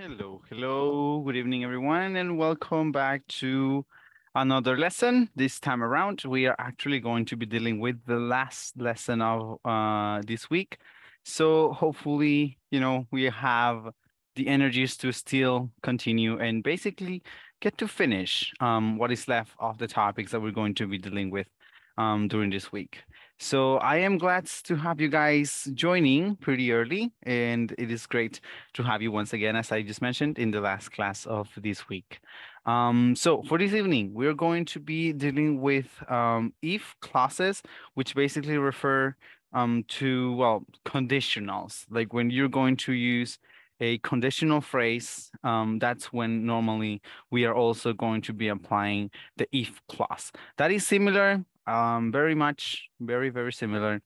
Hello, hello, good evening, everyone, and welcome back to another lesson. This time around, we are actually going to be dealing with the last lesson of uh, this week. So hopefully, you know, we have the energies to still continue and basically get to finish um, what is left of the topics that we're going to be dealing with um, during this week. So I am glad to have you guys joining pretty early, and it is great to have you once again, as I just mentioned in the last class of this week. Um, so for this evening, we're going to be dealing with um, if clauses, which basically refer um, to, well, conditionals, like when you're going to use a conditional phrase, um, that's when normally we are also going to be applying the if clause. That is similar um, very much, very, very similar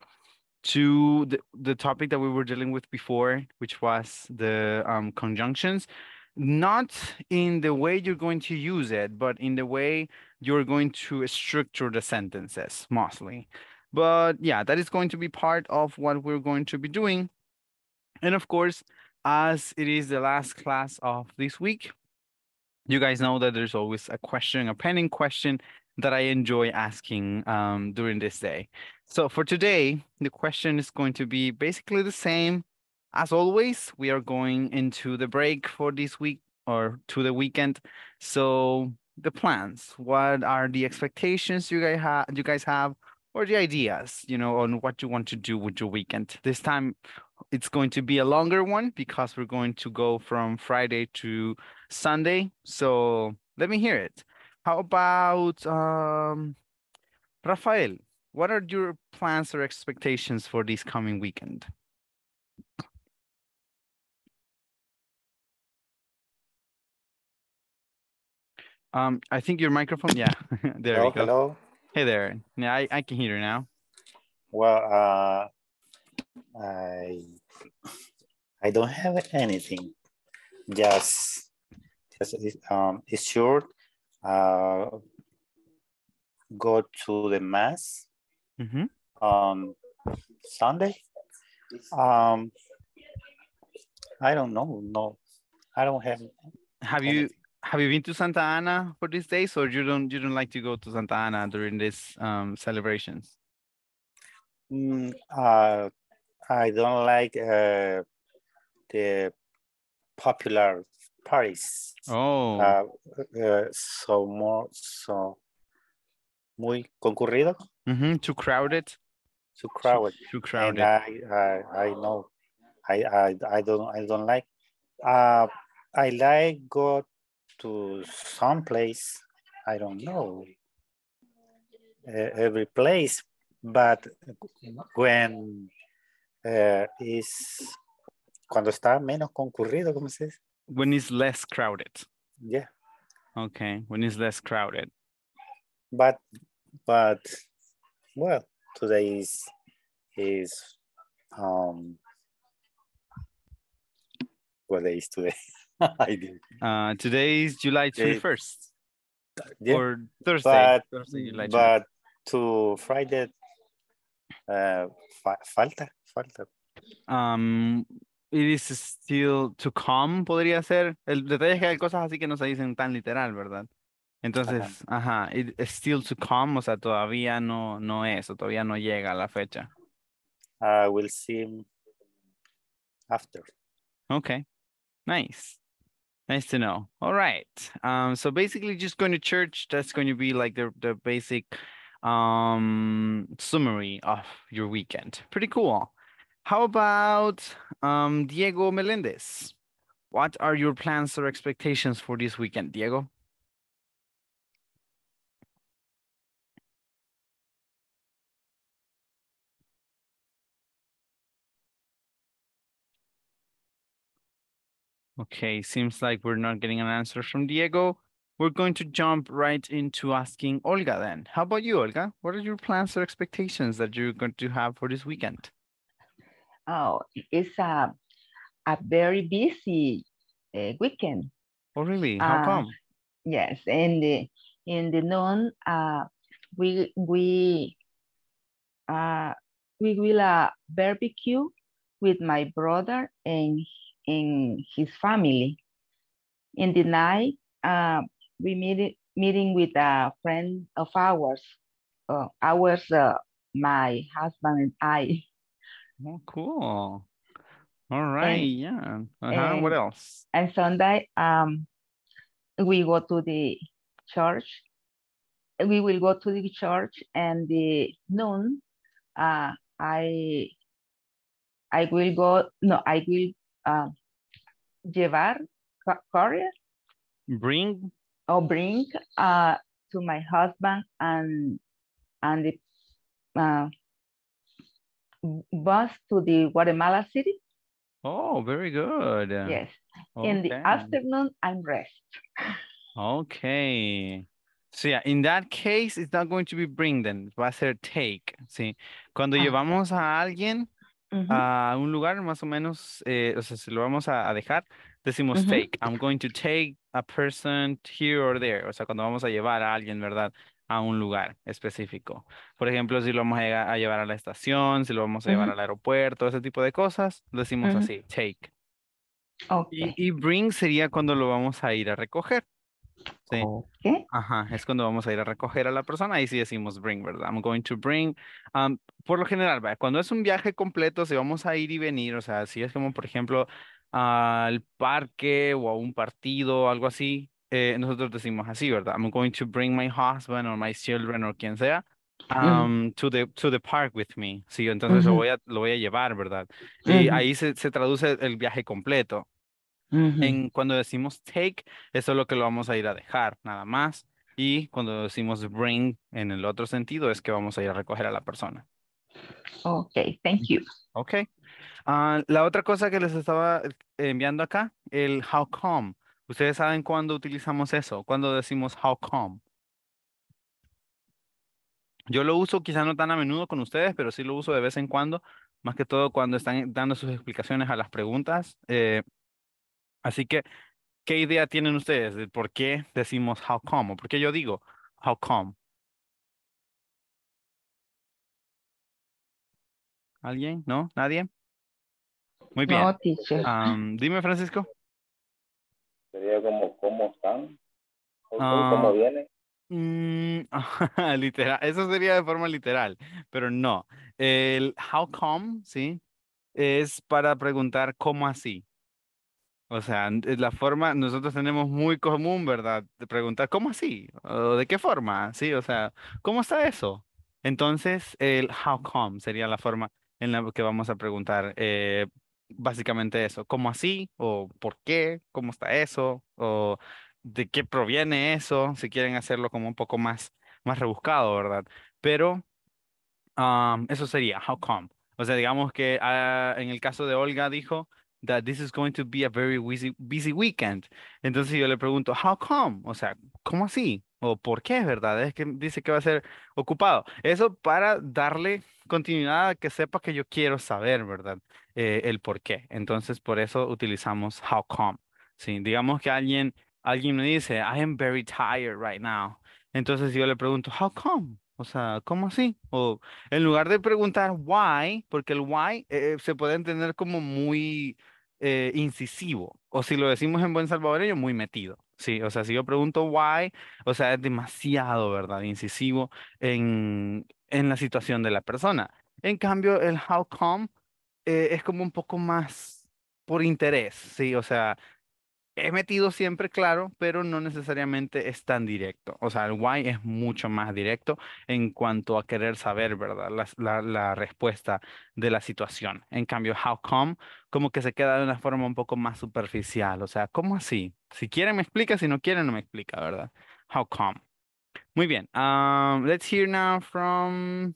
to the, the topic that we were dealing with before, which was the um, conjunctions, not in the way you're going to use it, but in the way you're going to structure the sentences mostly. But yeah, that is going to be part of what we're going to be doing. And of course, as it is the last class of this week, you guys know that there's always a question, a pending question that I enjoy asking um, during this day. So for today, the question is going to be basically the same. As always, we are going into the break for this week or to the weekend. So the plans, what are the expectations you guys have you guys have or the ideas, you know, on what you want to do with your weekend. This time it's going to be a longer one because we're going to go from Friday to Sunday. So let me hear it. How about um, Rafael? What are your plans or expectations for this coming weekend? Um, I think your microphone, yeah, there hello, we go. Hello. Hey there, yeah, I, I can hear you now. Well, uh, I, I don't have anything. Just, just um, it's short uh, go to the mass mm -hmm. on Sunday. Um, I don't know. No, I don't have. Have anything. you have you been to Santa Ana for these days, or you don't you don't like to go to Santa Ana during these um, celebrations? Mm, uh, I don't like uh, the popular Paris. Oh. Uh, ah, eh, so more, so muy concurrido. Mm -hmm. Too crowded. Too crowded. Too, too crowded. I, I, I know. I, I, I don't, I don't like. Uh, I like go to some place. I don't know every place, but when uh, is cuando está menos concurrido, ¿cómo se dice? when it's less crowded. Yeah. Okay, when it's less crowded. But but well, today is is um what day is today? I did. Uh, today is July twenty first. Yeah. Or Thursday. But, Thursday, July but to Friday uh, fa falta, falta. Um, it is still to come, podría ser. El detalle es que hay cosas así que no se dicen tan literal, ¿verdad? Entonces, ajá, ajá it's still to come, o sea, todavía no, no es, o todavía no llega a la fecha. I uh, will see after. Okay, nice. Nice to know. All right. Um, so basically just going to church, that's going to be like the, the basic um, summary of your weekend. Pretty cool. How about um, Diego Melendez? What are your plans or expectations for this weekend, Diego? Okay, seems like we're not getting an answer from Diego. We're going to jump right into asking Olga then. How about you, Olga? What are your plans or expectations that you're going to have for this weekend? Oh, it's a a very busy uh, weekend. Oh, really? How uh, come? Yes, and the in the noon, uh, we we uh, we will a uh, barbecue with my brother and and his family. In the night, uh, we meet meeting with a friend of ours, uh, ours, uh, my husband and I. Well, cool. All right. And, yeah. Uh-huh. what else? And Sunday, um, we go to the church. We will go to the church and the noon. Uh, I I will go. No, I will um, llevar courier. Bring. Or oh, bring uh, to my husband and and the uh, bus to the Guatemala City. Oh, very good. Yes. In the afternoon, I'm rest. Okay. So yeah, in that case, it's not going to be bring then, va a ser take. Sí. Cuando ah. llevamos a alguien a un lugar, más o menos, eh, o sea, si lo vamos a, dejar, decimos take. I'm going to take a person here or there. O sea, cuando vamos a llevar a alguien, ¿verdad? a un lugar específico. Por ejemplo, si lo vamos a, llevar a la estación, si lo vamos a llevar al aeropuerto, ese tipo de cosas, decimos así, take. Okay. Y, bring sería cuando lo vamos a ir a recoger. Sí. Ajá, es cuando vamos a ir a recoger a la persona. y sí decimos bring, ¿verdad? I'm going to bring. Um, por lo general, cuando es un viaje completo, si vamos a ir y venir, o sea, si es como, por ejemplo, al parque o a un partido o algo así, eh, nosotros decimos así, ¿verdad? I'm going to bring my husband or my children or quien sea um, to, the, to the park with me. Sí, entonces lo, voy a, lo voy a llevar, ¿verdad? Y ahí se, se, traduce el viaje completo. En cuando decimos take, eso es lo que lo vamos a ir a dejar, nada más. Y cuando decimos bring, en el otro sentido, es que vamos a ir a recoger a la persona. Ok, thank you. Ok. Ah, la otra cosa que les estaba enviando acá, el how come. ¿Ustedes saben cuándo utilizamos eso? Cuando decimos how come. Yo lo uso quizá no tan a menudo con ustedes, pero sí lo uso de vez en cuando, más que todo cuando están dando sus explicaciones a las preguntas. Eh, así que, ¿qué idea tienen ustedes de por qué decimos how come o por qué yo digo how come? ¿Alguien? ¿No? ¿Nadie? Muy bien. dime, Francisco. Sería como cómo están, o cómo ah, vienen. Mm, literal, eso sería de forma literal, pero no. El how come, ¿sí? Es para preguntar cómo así. O sea, la forma, nosotros tenemos muy común, ¿verdad? De preguntar, ¿cómo así? ¿O ¿De qué forma? Sí, o sea, ¿cómo está eso? Entonces, el how come sería la forma en la que vamos a preguntar, eh, básicamente eso, ¿cómo así? ¿O por qué? ¿Cómo está eso? ¿O de qué proviene eso? Si quieren hacerlo como un poco más, más rebuscado, ¿verdad? Pero eso sería, how come? O sea, digamos que ah, en el caso de Olga dijo, that this is going to be a very busy, busy weekend. Entonces yo le pregunto, how come? O sea, ¿cómo así? O ¿por qué verdad? Es que dice que va a ser ocupado. Eso para darle continuidad a que sepa que yo quiero saber, ¿verdad? Eh, el por qué. Entonces por eso utilizamos how come. Sí, digamos que alguien, alguien me dice, I am very tired right now. Entonces yo le pregunto, how come? O sea, ¿cómo así? O en lugar de preguntar why, porque el why eh, se puede entender como muy eh, incisivo, o si lo decimos en buen salvadoreño, muy metido. Sí, o sea, si yo pregunto why, o sea, es demasiado, ¿verdad? Incisivo en, en la situación de la persona. En cambio, el how come eh, es como un poco más por interés, sí, o sea, he metido siempre claro, pero no necesariamente es tan directo. O sea, el why es mucho más directo en cuanto a querer saber, ¿verdad? La, respuesta de la situación. En cambio, how come, como que se queda de una forma un poco más superficial. O sea, ¿cómo así? Si quieren me explica, si no quieren no me explica, ¿verdad? How come. Muy bien. Ah, let's hear now from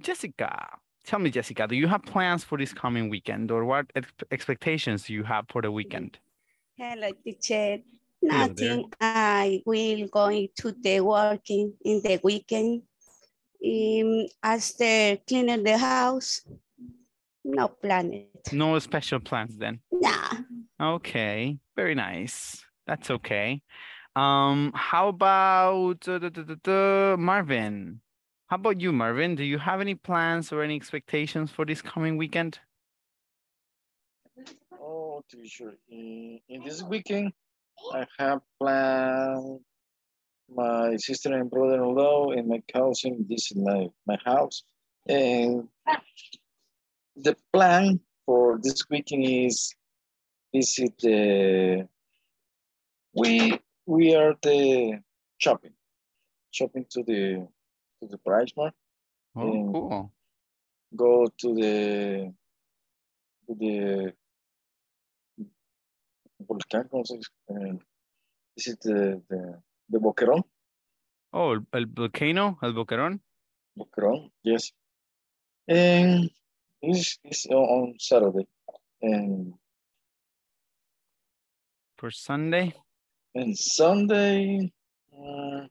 Jessica. Tell me, Jessica, do you have plans for this coming weekend or what expectations do you have for the mm. weekend? Hello, teacher. Nothing. I will going to the working in the weekend. Um, as the cleaning the house. No plan. No special plans then. Nah. Okay. Very nice. That's okay. Um, how about uh, da, da, da, Marvin? How about you, Marvin? Do you have any plans or any expectations for this coming weekend? teacher. In, in this weekend, I have planned my sister and brother-in-law and my cousin visit my, my house. And the plan for this weekend is visit the, we, we are the shopping, shopping to the, to the price mark. Oh, cool. Go to the, to the volcán, ¿cómo se dice? ¿Es eh, it the, the, the Boquerón? Oh, el, el volcano, el Boquerón? Boquerón, yes. And it's, it's on oh, oh, Saturday. And for Sunday? And Sunday, uh,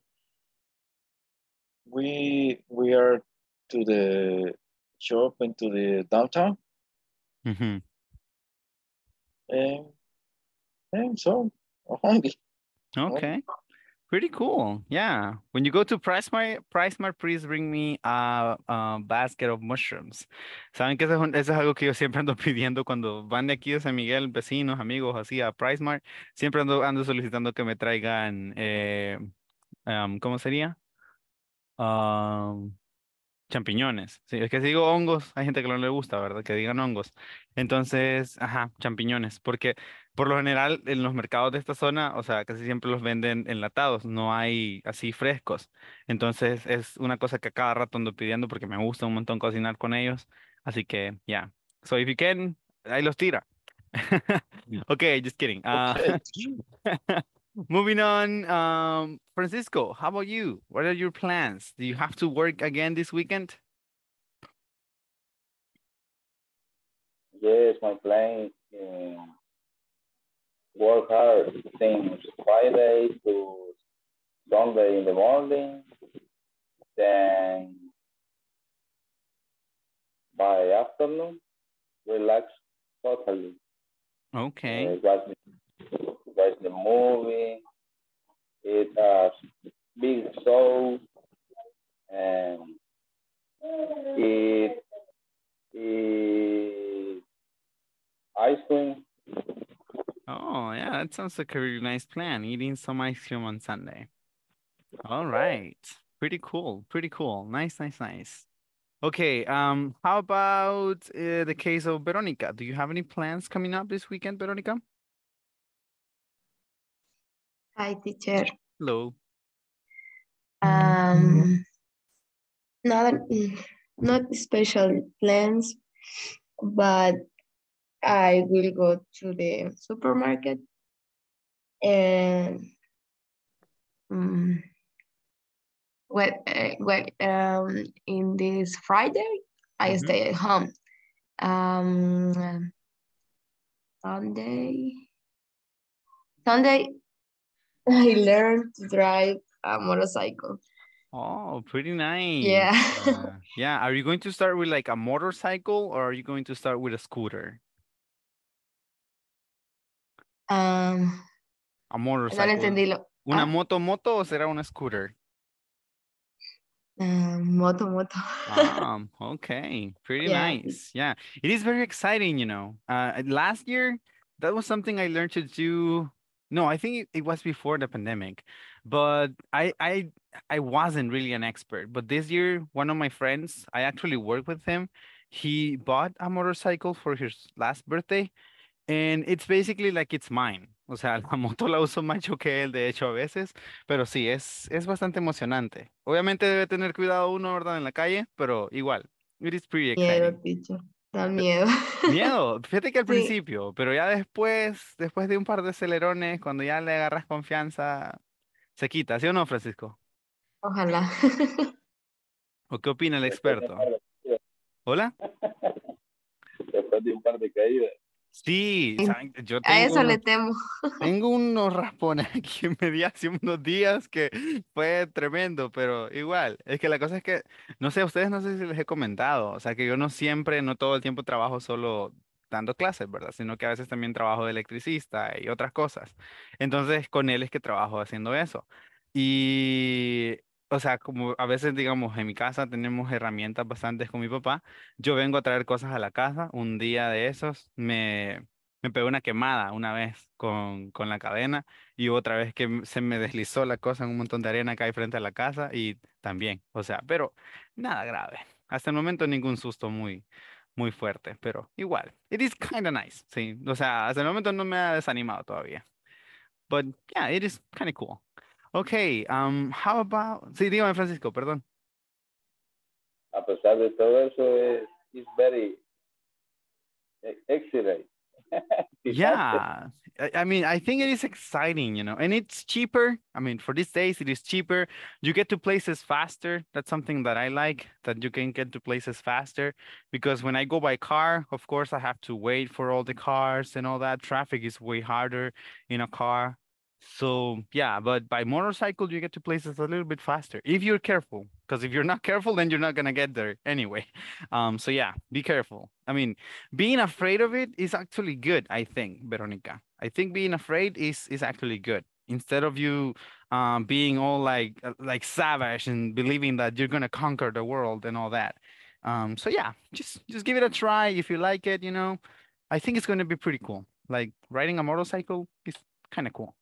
we we are to the shop and to the downtown. Mm -hmm. And think so. okay. Pretty cool. Yeah. When you go to Price Mart, Price Mart, please bring me a, basket of mushrooms. Saben que eso es, algo que yo siempre ando pidiendo cuando van de aquí de San Miguel, vecinos, amigos, así a Price Mart. Siempre ando, ando solicitando que me traigan, eh, um, ¿cómo sería? Um, Champiñones. Sí, es que si digo hongos, hay gente que no le gusta, ¿verdad? Que digan hongos. Entonces, ajá, champiñones, porque por lo general en los mercados de esta zona, o sea, casi siempre los venden enlatados, no hay así frescos. Entonces, es una cosa que cada rato ando pidiendo porque me gusta un montón cocinar con ellos. Así que, ya. if you can, ahí los tira. Mm. ok, just kidding. Ah, Moving on, um, Francisco, how about you? What are your plans? Do you have to work again this weekend? Yes, my plan is uh, work hard since Friday to Sunday in the morning. Then by afternoon, relax totally. Okay. Uh, watch the movie, It a big soul, and it is ice cream. Oh, yeah, that sounds like a really nice plan. Eating some ice cream on Sunday. All right. Pretty cool. Pretty cool. Nice, nice, nice. Okay. Um, how about uh, the case of Veronica? Do you have any plans coming up this weekend, Veronica? Hi, teacher. Hello. Um, not, not special plans, but I will go to the supermarket and um, what, uh, what um, in this Friday, I mm -hmm. stay at home. Um, Sunday, Sunday, I learned to drive a motorcycle. Oh, pretty nice. Yeah. uh, yeah. Are you going to start with like a motorcycle or are you going to start with a scooter? Um, a motorcycle. No entendí lo... ¿Una ah. moto moto o será una scooter? Um, moto moto. um, okay, pretty yeah. nice. Yeah, it is very exciting, you know. Uh, last year, that was something I learned to do no, I think it, was before the pandemic, but I I I wasn't really an expert. But this year, one of my friends, I actually worked with him. He bought a motorcycle for his last birthday, and it's basically like it's mine. O sea, la moto la uso más yo que él, de hecho, a veces, pero sí, es, es bastante emocionante. Obviamente debe tener cuidado uno, ¿verdad? En la calle, pero igual, it is pretty exciting. Yeah, Da eh, miedo. Miedo, fíjate que al principio, pero ya después, después de un par de acelerones, cuando ya le agarras confianza, se quita, ¿sí o no, Francisco? Ojalá. ¿O qué opina el experto? Hola. Después de un par de caídas. Sí, a eso le temo. Tengo unos raspones aquí me di hace unos días que fue tremendo, pero igual, es que la cosa es que, no sé, ustedes no sé si les he comentado, o sea que yo no siempre, no todo el tiempo trabajo solo dando clases, ¿verdad? Sino que a veces también trabajo de electricista y otras cosas. Entonces, con él es que trabajo haciendo eso. Y o sea, como a veces, digamos, en mi casa tenemos herramientas bastantes con mi papá. Yo vengo a traer cosas a la casa. Un día de esos me, me pegó una quemada una vez con, con la cadena y otra vez que se me deslizó la cosa en un montón de arena que hay frente a la casa y también, o sea, pero nada grave. Hasta el momento ningún susto muy, muy fuerte, pero igual. It is kind of nice, sí. O sea, hasta el momento no me ha desanimado todavía. But yeah, it is kind of cool. Okay, um, how about... Sí, dígame, Francisco, perdón. A pesar de todo eso, es it's very excellent. yeah, I, I mean, I think it is exciting, you know, and it's cheaper. I mean, for these days, it is cheaper. You get to places faster. That's something that I like that you can get to places faster because when I go by car, of course, I have to wait for all the cars and all that. Traffic is way harder in a car so yeah, but by motorcycle you get to places a little bit faster if you're careful. Because if you're not careful, then you're not gonna get there anyway. Um, so yeah, be careful. I mean, being afraid of it is actually good. I think, Veronica. I think being afraid is is actually good. Instead of you um, being all like uh, like savage and believing that you're gonna conquer the world and all that. Um, so yeah, just just give it a try if you like it. You know, I think it's gonna be pretty cool. Like riding a motorcycle is kind of cool.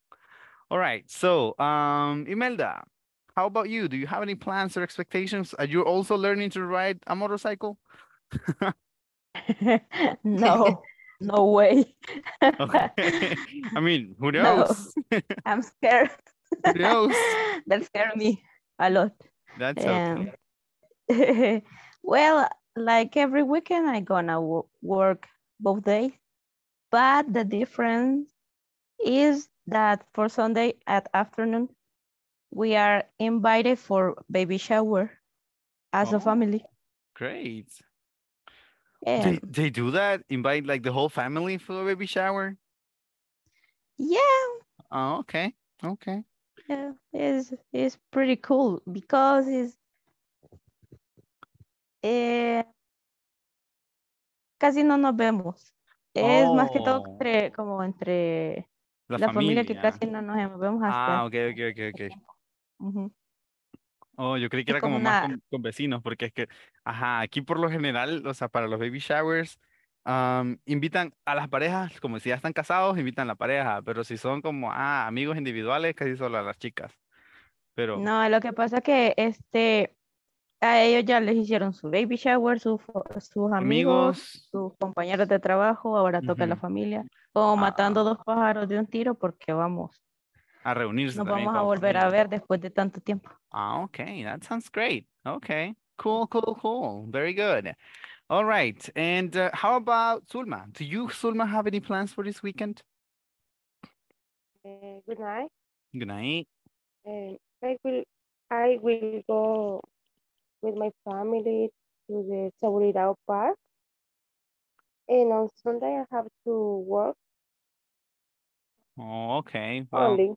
All right. So, um, Imelda, how about you? Do you have any plans or expectations? Are you also learning to ride a motorcycle? no, no way. okay. I mean, who knows? No, I'm scared. who knows? That scared me a lot. That's um, okay. well, like every weekend, I gonna work both days, but the difference is that for Sunday at afternoon, we are invited for baby shower as oh, a family. Great. Yeah. They, they do that? Invite like the whole family for a baby shower? Yeah. Oh, okay. Okay. Yeah, it's, it's pretty cool because it's eh, casi no nos vemos. Es oh. más que todo oh. entre, como entre La, familia. que casi no nos vemos hasta. Ah, ok, ok, ok, Oh, yo creí que era como, más con, vecinos, porque es que, ajá, aquí por lo general, o sea, para los baby showers, invitan a las parejas, como si ya están casados, invitan a la pareja, pero si son como, ah, amigos individuales, casi solo a las chicas. Pero... No, lo que pasa es que este, a ellos ya les hicieron su baby shower, sus amigos, sus compañeros de trabajo, ahora toca la familia. como ah. matando dos pájaros de un tiro porque vamos a reunirse. Nos vamos a volver a ver después de tanto tiempo. Ah, okay, that sounds great. Okay, cool, cool, cool. Very good. All right, and uh, how about Zulma? Do you, Zulma, have any plans for this weekend? Uh, good night. Good night. Uh, I will, I will go with my family to the Sauridao Park. And on Sunday, I have to work Oh, okay. Well,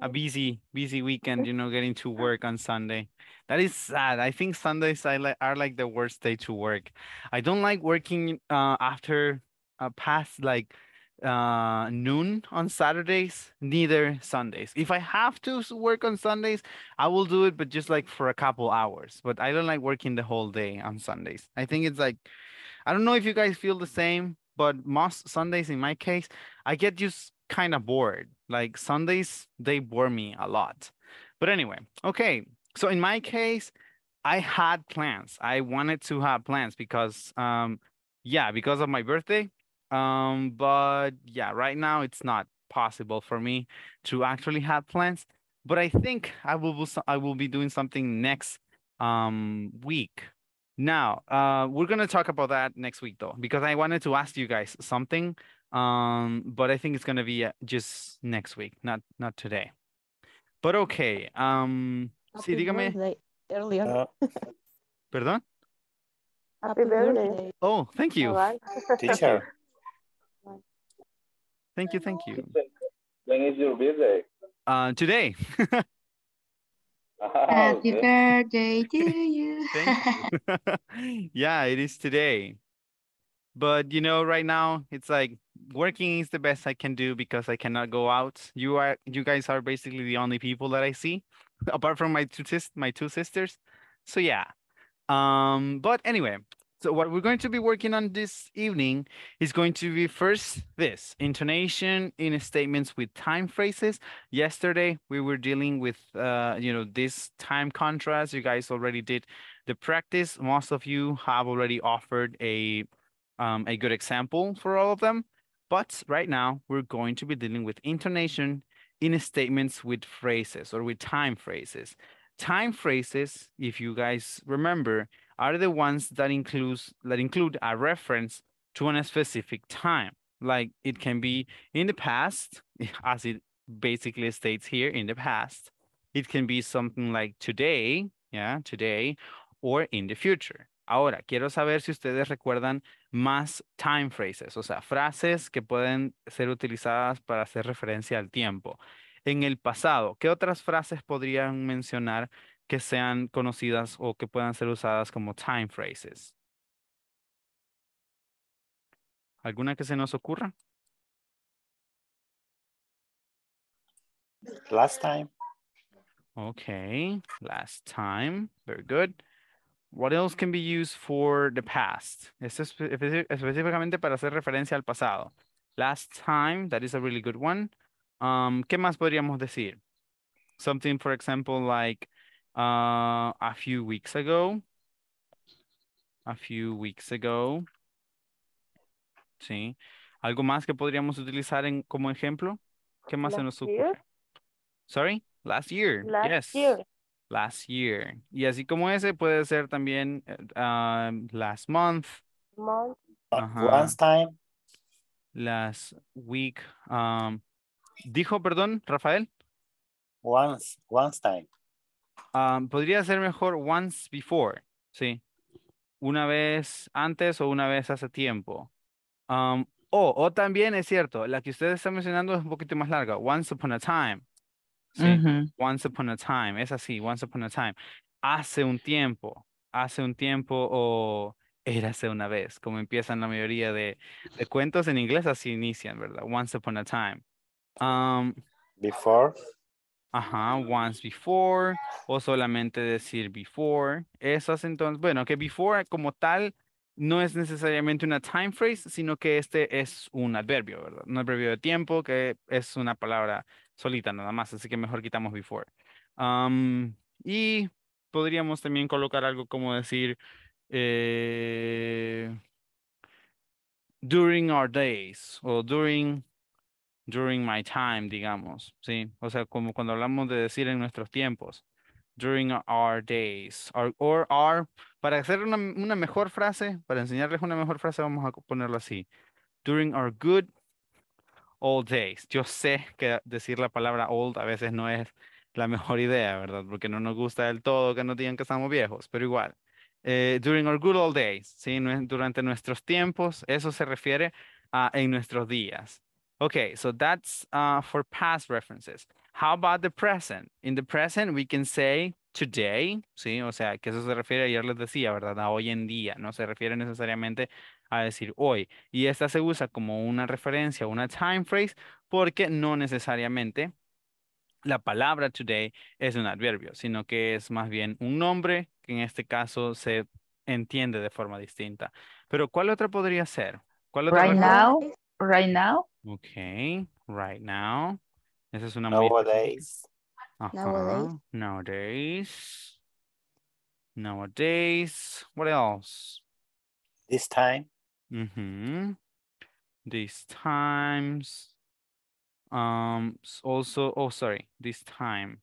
a busy, busy weekend, you know, getting to work on Sunday. That is sad. I think Sundays I like are like the worst day to work. I don't like working uh, after uh, past like uh noon on saturdays neither sundays if i have to work on sundays i will do it but just like for a couple hours but i don't like working the whole day on sundays i think it's like i don't know if you guys feel the same but most sundays in my case i get just kind of bored. Like Sundays, they bore me a lot. But anyway, okay. So in my case, I had plans. I wanted to have plans because, um, yeah, because of my birthday. Um, but yeah, right now it's not possible for me to actually have plans. But I think I will I will be doing something next um, week. Now, uh, we're gonna talk about that next week though, because I wanted to ask you guys something um, but I think it's gonna be uh, just next week, not not today. But okay. Um, Happy sí, dígame. Birthday, earlier. Uh, ah. Perdón. Happy birthday. Oh, thank you. Teacher. thank you, thank you. When is your birthday? Uh, today. Ah, Happy birthday to you. you. yeah, it is today. But you know, right now it's like working is the best I can do because I cannot go out. You are you guys are basically the only people that I see, apart from my two sis my two sisters. So yeah. Um, but anyway, so what we're going to be working on this evening is going to be first this intonation in statements with time phrases. Yesterday we were dealing with uh, you know this time contrast. You guys already did the practice. Most of you have already offered a um, a good example for all of them. But right now, we're going to be dealing with intonation in statements with phrases or with time phrases. Time phrases, if you guys remember, are the ones that includes that include a reference to a specific time. Like it can be in the past, as it basically states here in the past. It can be something like today, yeah, today, or in the future. Ahora, quiero saber si ustedes recuerdan más time phrases, o sea, frases que pueden ser utilizadas para hacer referencia al tiempo. En el pasado, ¿qué otras frases podrían mencionar que sean conocidas o que puedan ser usadas como time phrases? ¿Alguna que se nos ocurra? Last time. Okay, last time. Very good. What else can be used for the past? Esto es específicamente para hacer referencia al pasado. Last time, that is a really good one. Um, ¿Qué más podríamos decir? Something, for example, like uh, a few weeks ago. A few weeks ago. Sí. ¿Algo más que podríamos utilizar en, como ejemplo? ¿Qué más last se nos ocurre? Year? Sorry, last year. Last yes. Year. last year. Y así como ese puede ser también eh, ah, last month. Month. Last time. Last week. Um, dijo, perdón, Rafael. Once, once time. Um, podría ser mejor once before, sí. Una vez antes o una vez hace tiempo. Um, o, oh, o también es cierto, la que ustedes están mencionando es un poquito más larga. Once upon a time. Once upon a time, es así, once upon a time. Hace un tiempo, hace un tiempo o érase una vez, como empiezan la mayoría de, de cuentos en inglés, así inician, ¿verdad? Once upon a time. Um, before. Ajá, once before, o solamente decir before. Eso hace entonces, bueno, que before como tal no es necesariamente una time phrase, sino que este es un adverbio, ¿verdad? Un adverbio de tiempo que es una palabra solita nada más, así que mejor quitamos before. y podríamos también colocar algo como decir, eh, during our days o during, during my time, digamos, ¿sí? O sea, como cuando hablamos de decir en nuestros tiempos, during our days, or, or our, para hacer una, una mejor frase, para enseñarles una mejor frase, vamos a ponerlo así, during our good days. Yo sé que decir la palabra old a veces no es la mejor idea, ¿verdad? Porque no nos gusta del todo que nos digan que estamos viejos, pero igual. Eh, during our good old days, ¿sí? Durante nuestros tiempos, eso se refiere a en nuestros días. Ok, so that's uh, for past references. How about the present? In the present, we can say today, ¿sí? O sea, que eso se refiere, ayer les decía, ¿verdad? A hoy en día, no se refiere necesariamente a decir hoy. Y esta se usa como una referencia, una time phrase, porque no necesariamente la palabra today es un adverbio, sino que es más bien un nombre que en este caso se entiende de forma distinta. Pero ¿cuál otra podría ser? ¿Cuál right now, right now. Ok, right now. Esa es una Muy... Nowadays. Nowadays. Nowadays. What else? This time. Mm -hmm. These times. Um, also, oh, sorry, this time.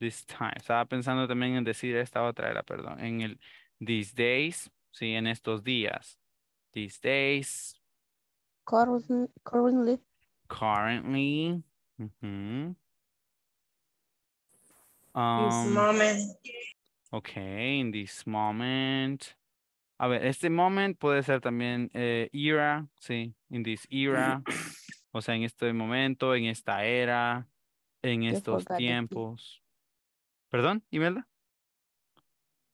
This time. Estaba pensando también en decir esta otra era, perdón, en el these days, sí, en estos días. These days. Currently. Currently. Mm -hmm. um, this moment. Okay, in this moment. A ver, este momento puede ser también eh, era, sí, in this era, o sea, en este momento, en esta era, en estos tiempos. ¿Perdón, Imelda?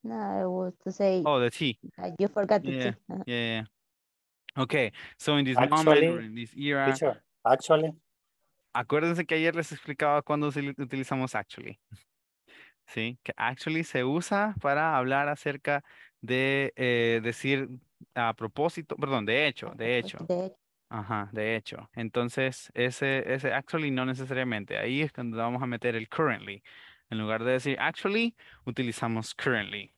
No, I was to say. Oh, the T. You forgot the yeah, Yeah, Okay, so in this moment, or in this era. actually. Acuérdense que ayer les explicaba cuando utilizamos actually. Sí, que actually se usa para hablar acerca de eh, decir a propósito, perdón, de hecho, de hecho. Ajá, de hecho. Entonces, ese, ese actually no necesariamente. Ahí es cuando vamos a meter el currently. En lugar de decir actually, utilizamos currently.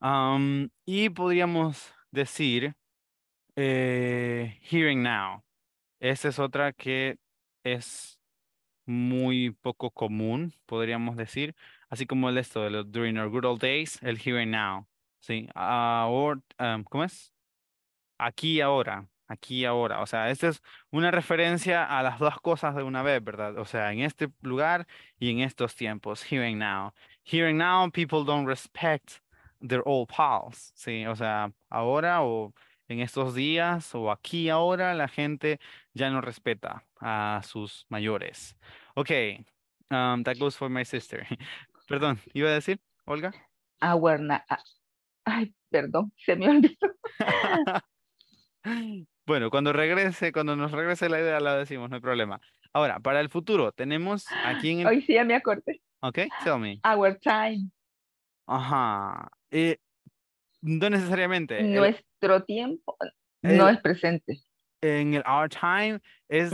Um, y podríamos decir eh, hearing now. Esa es otra que es muy poco común, podríamos decir. Así como el esto de los during our good old days, el hearing now. Sí, ahora, em, ¿cómo es? Aquí ahora, aquí ahora. O sea, esta es una referencia a las dos cosas de una vez, ¿verdad? O sea, en este lugar y en estos tiempos, here and now. Here now, people don't respect their old pals, ¿sí? O sea, ahora o en estos días o aquí ahora, la gente ya no respeta a sus mayores. Ok, um, that goes for my sister. Perdón, iba a decir, Olga. Ah, Our, ah, Ay, perdón, se me olvidó. bueno, cuando regrese, cuando nos regrese la idea la decimos, no hay problema. Ahora, para el futuro, tenemos aquí en el... Hoy sí ya me acordé. Ok, tell me. Our time. Ajá. Eh, no necesariamente. Nuestro tiempo no es presente. En el our time es...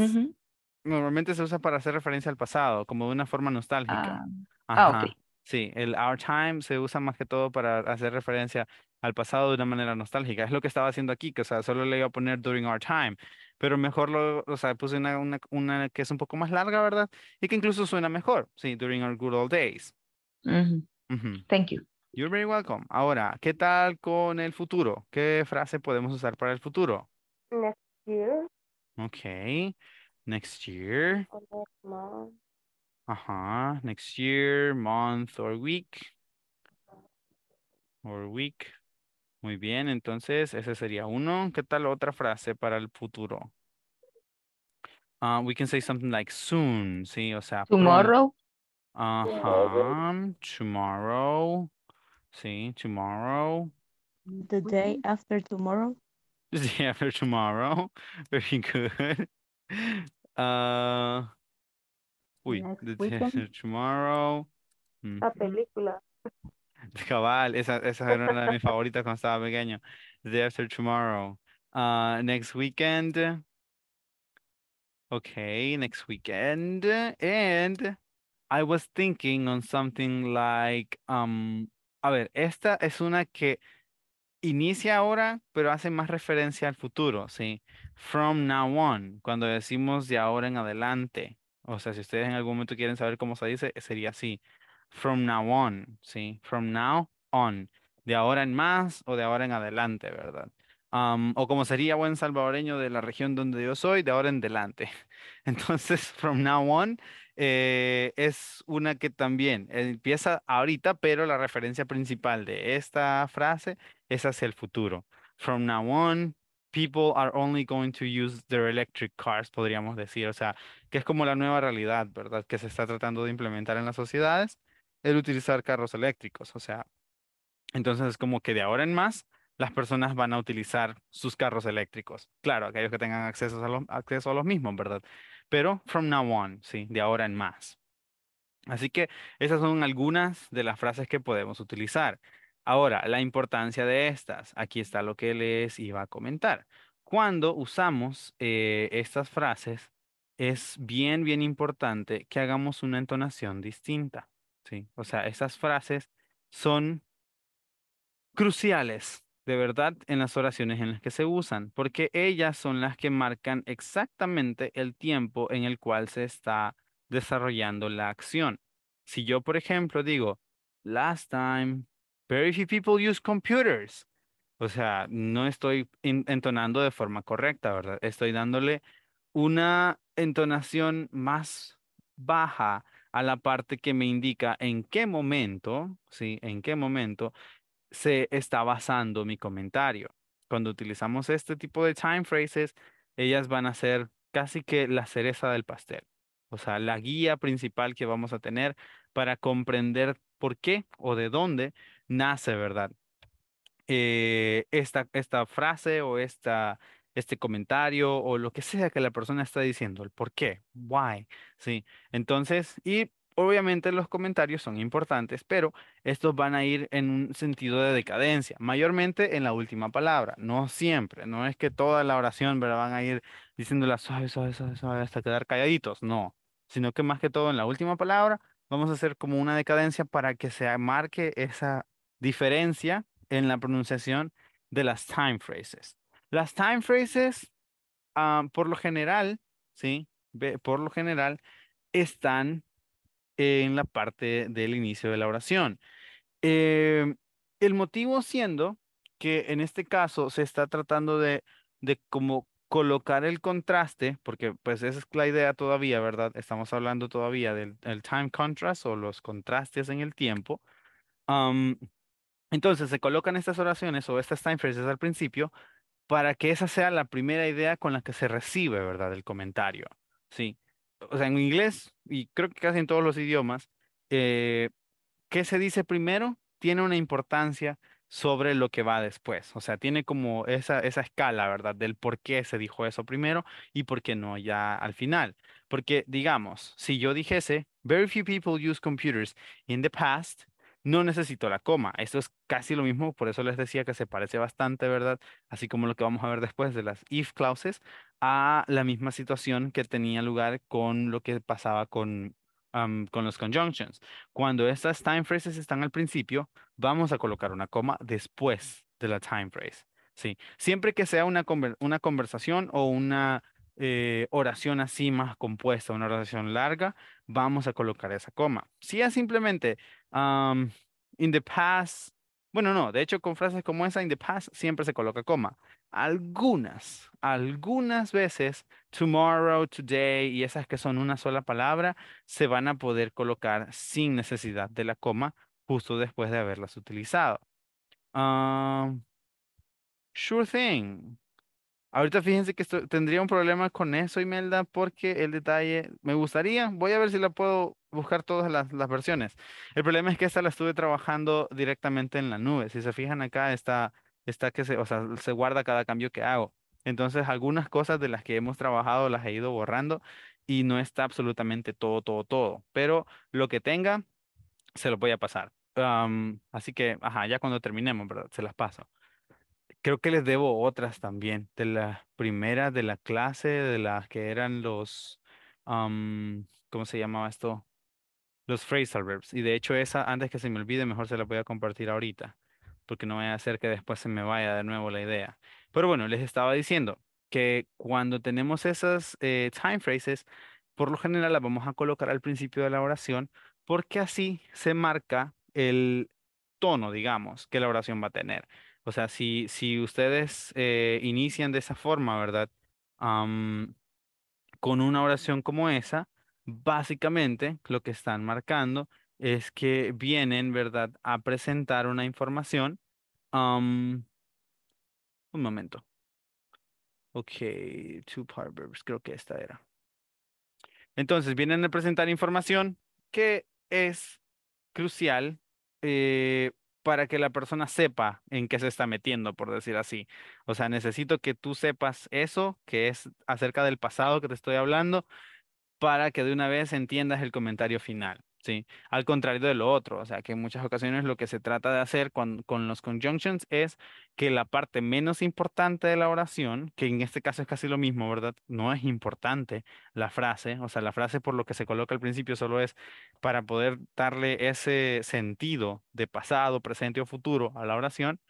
Normalmente se usa para hacer referencia al pasado, como de una forma nostálgica. Ah, ah, Ajá. ok. Sí, el Our Time se usa más que todo para hacer referencia al pasado de una manera nostálgica. Es lo que estaba haciendo aquí, que o sea, solo le iba a poner During Our Time, pero mejor lo, o sea, puse una, una, que es un poco más larga, ¿verdad? Y que incluso suena mejor, sí, During Our Good Old Days. Thank you. You're very welcome. Ahora, ¿qué tal con el futuro? ¿Qué frase podemos usar para el futuro? Next year. Okay. Next year. Uh-huh. Next year, month or week. Or week. Muy bien, entonces ese sería uno. ¿Qué tal otra frase para el futuro? Uh, we can say something like soon, ¿sí? O sea, tomorrow. uh -huh. tomorrow. Sí, tomorrow. The day after tomorrow. The day after tomorrow. Very good. Uh, Uy, The After Tomorrow. la película. Cabal, esa era una de mis favoritas cuando estaba pequeño. The After Tomorrow. Ah, next Weekend. Okay, next weekend. And I was thinking on something like, um, a ver, esta es una que inicia ahora, pero hace más referencia al futuro, ¿sí? From now on, cuando decimos de ahora en adelante. O sea, si ustedes en algún momento quieren saber cómo se dice, sería así. From now on, ¿sí? From now on. De ahora en más o de ahora en adelante, ¿verdad? o como sería buen salvadoreño de la región donde yo soy, de ahora en adelante. Entonces, from now on eh, es una que también empieza ahorita, pero la referencia principal de esta frase es hacia el futuro. From now on, people are only going to use their electric cars, podríamos decir, o sea, que es como la nueva realidad, ¿verdad? Que se está tratando de implementar en las sociedades, el utilizar carros eléctricos, o sea, entonces es como que de ahora en más las personas van a utilizar sus carros eléctricos. Claro, aquellos que tengan acceso a los, acceso a los mismos, ¿verdad? Pero from now on, sí, de ahora en más. Así que esas son algunas de las frases que podemos utilizar. Ahora, la importancia de estas. Aquí está lo que les iba a comentar. Cuando usamos eh, estas frases, es bien, bien importante que hagamos una entonación distinta. ¿sí? O sea, estas frases son cruciales, de verdad, en las oraciones en las que se usan, porque ellas son las que marcan exactamente el tiempo en el cual se está desarrollando la acción. Si yo, por ejemplo, digo, last time Very few people use computers. O sea, no estoy entonando de forma correcta, ¿verdad? Estoy dándole una entonación más baja a la parte que me indica en qué momento, ¿sí? En qué momento se está basando mi comentario. Cuando utilizamos este tipo de time phrases, ellas van a ser casi que la cereza del pastel. O sea, la guía principal que vamos a tener para comprender por qué o de dónde nace, ¿verdad? Eh, esta, esta frase o esta, este comentario o lo que sea que la persona está diciendo, el por qué, why, ¿sí? Entonces, y obviamente los comentarios son importantes, pero estos van a ir en un sentido de decadencia, mayormente en la última palabra, no siempre, no es que toda la oración ¿verdad? van a ir diciéndola suave, suave, suave, suave hasta quedar calladitos, no, sino que más que todo en la última palabra vamos a hacer como una decadencia para que se marque esa diferencia en la pronunciación de las time phrases. Las time phrases, ah, por lo general, ¿sí? Por lo general, están en la parte del inicio de la oración. Eh, el motivo siendo que en este caso se está tratando de, de como colocar el contraste, porque pues esa es la idea todavía, ¿verdad? Estamos hablando todavía del, time contrast o los contrastes en el tiempo. Entonces se colocan estas oraciones o estas time phrases al principio para que esa sea la primera idea con la que se recibe, ¿verdad? El comentario. Sí. O sea, en inglés, y creo que casi en todos los idiomas, eh, ¿qué se dice primero? Tiene una importancia sobre lo que va después. O sea, tiene como esa, esa escala, ¿verdad? Del por qué se dijo eso primero y por qué no ya al final. Porque, digamos, si yo dijese, very few people use computers in the past, no necesito la coma. Esto es casi lo mismo, por eso les decía que se parece bastante, ¿verdad? Así como lo que vamos a ver después de las if clauses, a la misma situación que tenía lugar con lo que pasaba con, con los conjunctions. Cuando estas time phrases están al principio, vamos a colocar una coma después de la time phrase. Sí, siempre que sea una, una conversación o una eh, oración así más compuesta, una oración larga, vamos a colocar esa coma. Si es simplemente, in the past, bueno, no, de hecho con frases como esa, in the past, siempre se coloca coma. Algunas, algunas veces, tomorrow, today y esas que son una sola palabra, se van a poder colocar sin necesidad de la coma justo después de haberlas utilizado. sure thing. Ahorita fíjense que tendría un problema con eso, Imelda, porque el detalle me gustaría. Voy a ver si la puedo buscar todas las, las, versiones. El problema es que esta la estuve trabajando directamente en la nube. Si se fijan acá, está, está que se, o sea, se guarda cada cambio que hago. Entonces, algunas cosas de las que hemos trabajado las he ido borrando y no está absolutamente todo, todo, todo. Pero lo que tenga, se lo voy a pasar. así que, ajá, ya cuando terminemos, Se las paso creo que les debo otras también, de la primera, de la clase, de las que eran los, ¿cómo se llamaba esto? Los phrasal verbs. Y de hecho esa, antes que se me olvide, mejor se la voy a compartir ahorita, porque no vaya a hacer que después se me vaya de nuevo la idea. Pero bueno, les estaba diciendo que cuando tenemos esas eh, time phrases, por lo general las vamos a colocar al principio de la oración, porque así se marca el tono, digamos, que la oración va a tener. O sea, si, si ustedes eh, inician de esa forma, ¿verdad? con una oración como esa, básicamente lo que están marcando es que vienen, ¿verdad?, a presentar una información. un momento. Ok, two part verbs, creo que esta era. Entonces, vienen a presentar información que es crucial eh, para que la persona sepa en qué se está metiendo, por decir así. O sea, necesito que tú sepas eso, que es acerca del pasado que te estoy hablando, para que de una vez entiendas el comentario final. Al contrario de lo otro, o sea, que en muchas ocasiones lo que se trata de hacer con, los conjunctions es que la parte menos importante de la oración, que en este caso es casi lo mismo, ¿verdad? No es importante la frase, o sea, la frase por lo que se coloca al principio solo es para poder darle ese sentido de pasado, presente o futuro a la oración,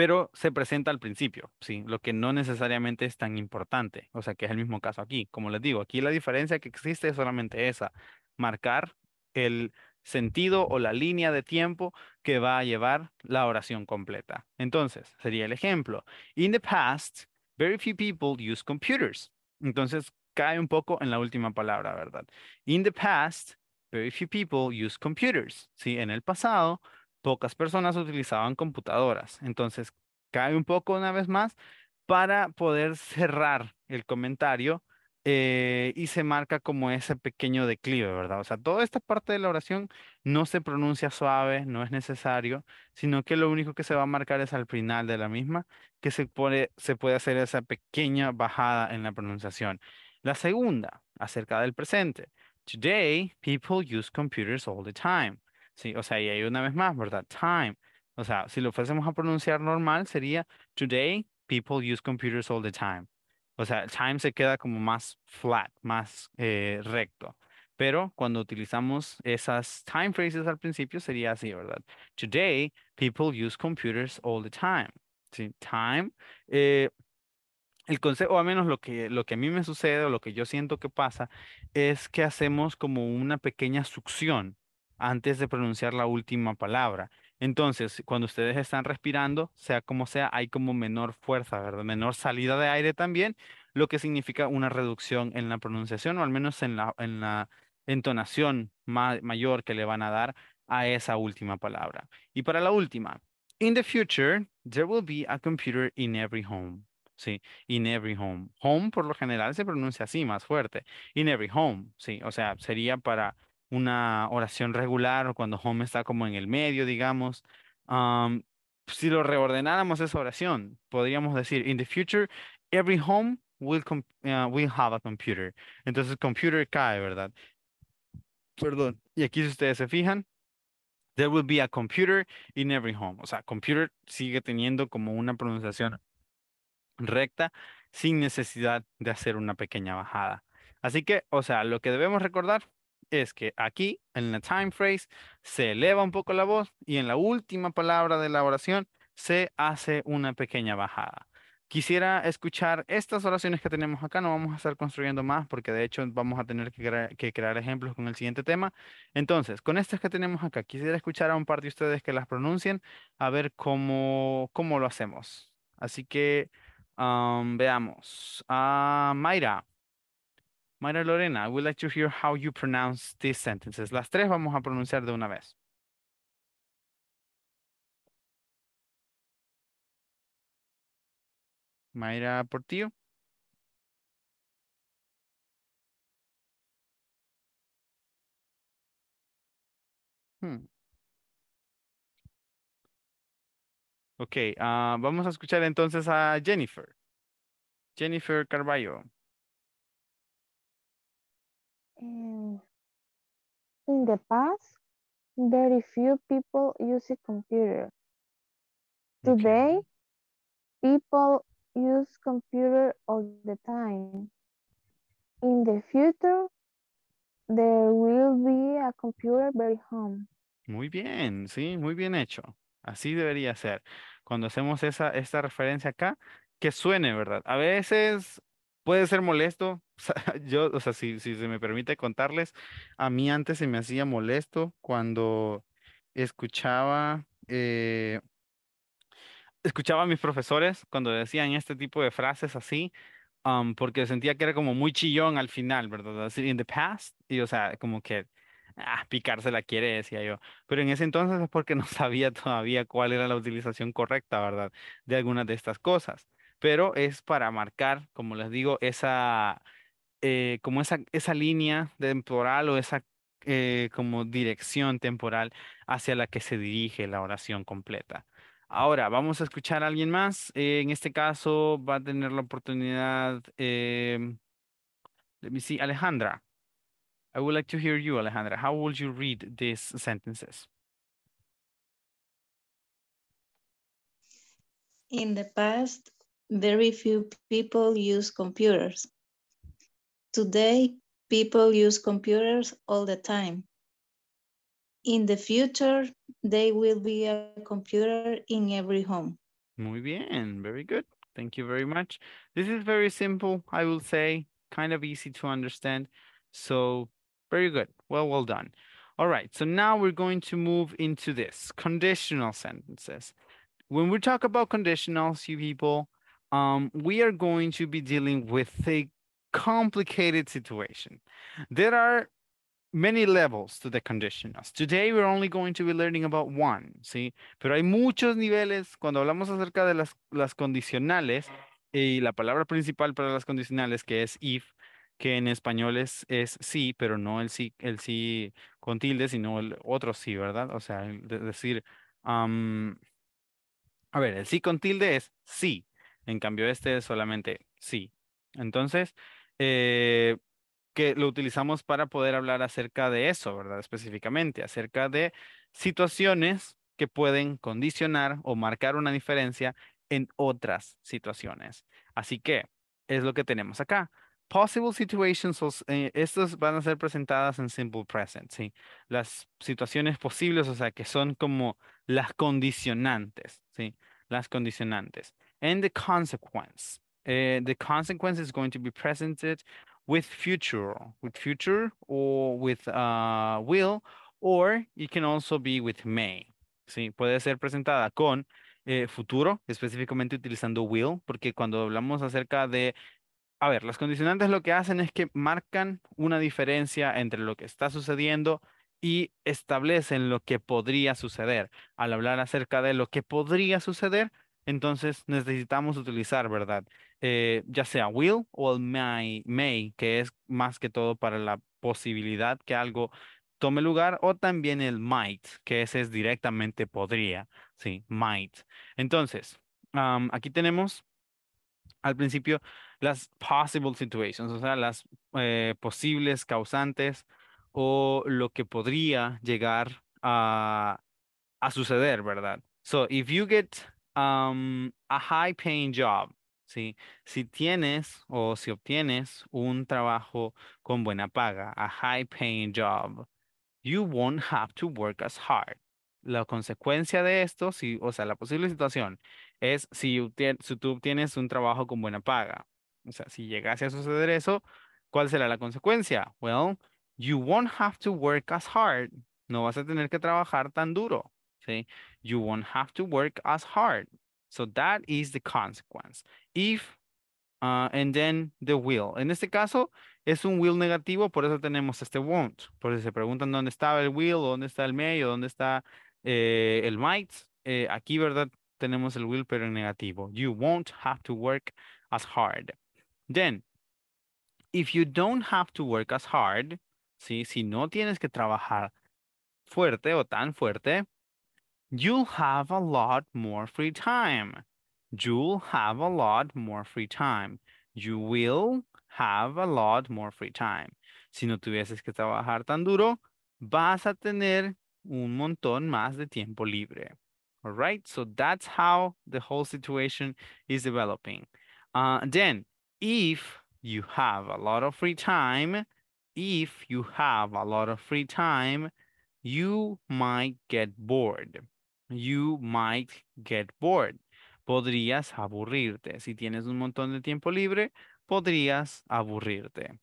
pero se presenta al principio, ¿sí? lo que no necesariamente es tan importante, o sea que es el mismo caso aquí, como les digo, aquí la diferencia que existe es solamente esa, marcar el sentido o la línea de tiempo que va a llevar la oración completa. Entonces, sería el ejemplo. In the past, very few people use computers. Entonces, cae un poco en la última palabra, ¿verdad? In the past, very few people use computers. Sí, en el pasado, pocas personas utilizaban computadoras. Entonces, cae un poco una vez más para poder cerrar el comentario eh, y se marca como ese pequeño declive, ¿verdad? O sea, toda esta parte de la oración no se pronuncia suave, no es necesario, sino que lo único que se va a marcar es al final de la misma, que se puede hacer esa pequeña bajada en la pronunciación. La segunda, acerca del presente. Today, people use computers all the time. Sí, o sea, y hay una vez más, ¿verdad? Time. O sea, si lo fuésemos a pronunciar normal, sería Today people use computers all the time. O sea, time se queda como más flat, más eh, recto. Pero cuando utilizamos esas time phrases al principio sería así, ¿verdad? Today, people use computers all the time. ¿Sí? Time. Eh, el concepto, o al menos lo que, lo que a mí me sucede o lo que yo siento que pasa, es que hacemos como una pequeña succión antes de pronunciar la última palabra. Entonces, cuando ustedes están respirando, sea como sea, hay como menor fuerza, ¿verdad? Menor salida de aire también, lo que significa una reducción en la pronunciación o al menos en la, en la entonación mayor que le van a dar a esa última palabra. Y para la última, in the future, there will be a computer in every home. Sí, in every home. Home por lo general se pronuncia así, más fuerte. In every home, sí, o sea, sería para una oración regular o cuando home está como en el medio, digamos. si lo reordenáramos esa oración, podríamos decir, in the future, every home will, eh, will have a computer. Entonces, computer cae, ¿verdad? Perdón. Y aquí si ustedes se fijan, there will be a computer in every home. O sea, computer sigue teniendo como una pronunciación recta sin necesidad de hacer una pequeña bajada. Así que, o sea, lo que debemos recordar es que aquí, en la time phrase, se eleva un poco la voz y en la última palabra de la oración se hace una pequeña bajada. Quisiera escuchar estas oraciones que tenemos acá, no vamos a estar construyendo más porque de hecho vamos a tener que, crear ejemplos con el siguiente tema. Entonces, con estas que tenemos acá, quisiera escuchar a un par de ustedes que las pronuncien a ver cómo, cómo lo hacemos. Así que veamos. A ah, Mayra. Mayra Lorena, I would like to hear how you pronounce these sentences. Las tres vamos a pronunciar de una vez. Mayra Portillo. Hmm. Ok, ah, vamos a escuchar entonces a Jennifer. Jennifer Carballo. Mm, in the past, very few people use a computer. Today, people use computer all the time. In the future, there will be a computer very home. Muy bien, sí, muy bien hecho. Así debería ser. Cuando hacemos esa, esta referencia acá, que suene, ¿verdad? A veces puede ser molesto. yo, o sea, si, si se me permite contarles, a mí antes se me hacía molesto cuando escuchaba, eh, escuchaba a mis profesores cuando decían este tipo de frases así, porque sentía que era como muy chillón al final, ¿verdad? Así, in the past, y o sea, como que ah, la quiere, decía yo. Pero en ese entonces es porque no sabía todavía cuál era la utilización correcta, ¿verdad? De algunas de estas cosas pero es para marcar, como les digo, esa, eh, como esa, esa línea temporal o esa eh, como dirección temporal hacia la que se dirige la oración completa. Ahora vamos a escuchar a alguien más. Eh, en este caso va a tener la oportunidad, em, let me see, Alejandra. I would like to hear you, Alejandra. How would you read these sentences? In the past, very few people use computers. Today, people use computers all the time. In the future, they will be a computer in every home. Muy bien, very good. Thank you very much. This is very simple, I will say, kind of easy to understand. So very good. Well, well done. All right, so now we're going to move into this, conditional sentences. When we talk about conditionals, you people, um, we are going to be dealing with a complicated situation. There are many levels to the conditionals. Today we're only going to be learning about one, ¿sí? Pero hay muchos niveles. Cuando hablamos acerca de las, las condicionales, y la palabra principal para las condicionales que es if, que en español es, sí, pero no el sí, el sí con tilde, sino el otro sí, ¿verdad? O sea, decir, um, a ver, el sí con tilde es sí, en cambio, este es solamente sí. Entonces, eh, que lo utilizamos para poder hablar acerca de eso, ¿verdad? Específicamente, acerca de situaciones que pueden condicionar o marcar una diferencia en otras situaciones. Así que es lo que tenemos acá. Possible situations, estos eh, estas van a ser presentadas en simple present, ¿sí? Las situaciones posibles, o sea, que son como las condicionantes, ¿sí? Las condicionantes and the consequence. Eh, the consequence is going to be presented with future, with future or with uh, will, or it can also be with may. Sí, puede ser presentada con eh, futuro, específicamente utilizando will, porque cuando hablamos acerca de a ver, las condicionantes lo que hacen es que marcan una diferencia entre lo que está sucediendo y establecen lo que podría suceder. Al hablar acerca de lo que podría suceder, entonces necesitamos utilizar, ¿verdad? Eh, ya sea will o may, que es más que todo para la posibilidad que algo tome lugar, o también el might, que ese es directamente podría, sí, might. Entonces, um, aquí tenemos al principio las possible situations, o sea, las eh, posibles causantes o lo que podría llegar a, a suceder, ¿verdad? So, if you get a high paying job. Si tienes o si obtienes un trabajo con buena paga, a high paying job, you won't have to work as hard. La consecuencia de esto, si, o sea, la posible situación es si, si tú obtienes un trabajo con buena paga. O sea, si llegase a suceder eso, ¿cuál será la consecuencia? Well, you won't have to work as hard. No vas a tener que trabajar tan duro. okay? You won't have to work as hard. So that is the consequence. If, uh, and then the will. En este caso, es un will negativo, por eso tenemos este won't. Por si se preguntan dónde estaba el will, dónde está el may, dónde está eh, el might. Eh, aquí, ¿verdad? Tenemos el will, pero en negativo. You won't have to work as hard. Then, if you don't have to work as hard, ¿sí? si no tienes que trabajar fuerte o tan fuerte, You'll have a lot more free time. You'll have a lot more free time. You will have a lot more free time. Si no tuvieses que trabajar tan duro, vas a tener un montón más de tiempo libre. All right, so that's how the whole situation is developing. Uh, then, if you have a lot of free time, if you have a lot of free time, you might get bored. You might get bored. Podrías aburrirte. Si tienes un montón de tiempo libre, podrías aburrirte.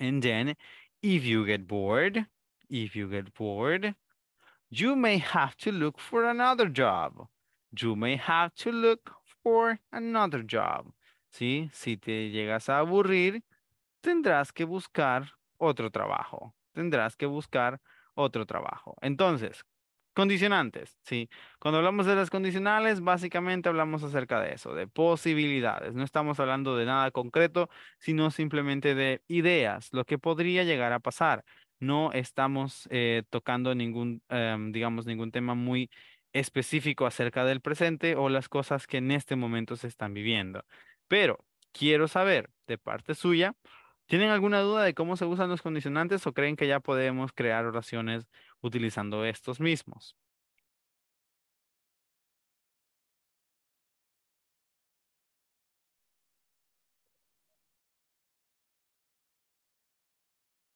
And then, if you get bored, if you get bored, you may have to look for another job. You may have to look for another job. ¿Sí? Si te llegas a aburrir, tendrás que buscar otro trabajo. Tendrás que buscar otro trabajo. Entonces, Condicionantes, sí. Cuando hablamos de las condicionales, básicamente hablamos acerca de eso, de posibilidades. No estamos hablando de nada concreto, sino simplemente de ideas, lo que podría llegar a pasar. No estamos eh, tocando ningún, em, digamos, ningún tema muy específico acerca del presente o las cosas que en este momento se están viviendo. Pero quiero saber, de parte suya, ¿tienen alguna duda de cómo se usan los condicionantes o creen que ya podemos crear oraciones utilizando estos mismos.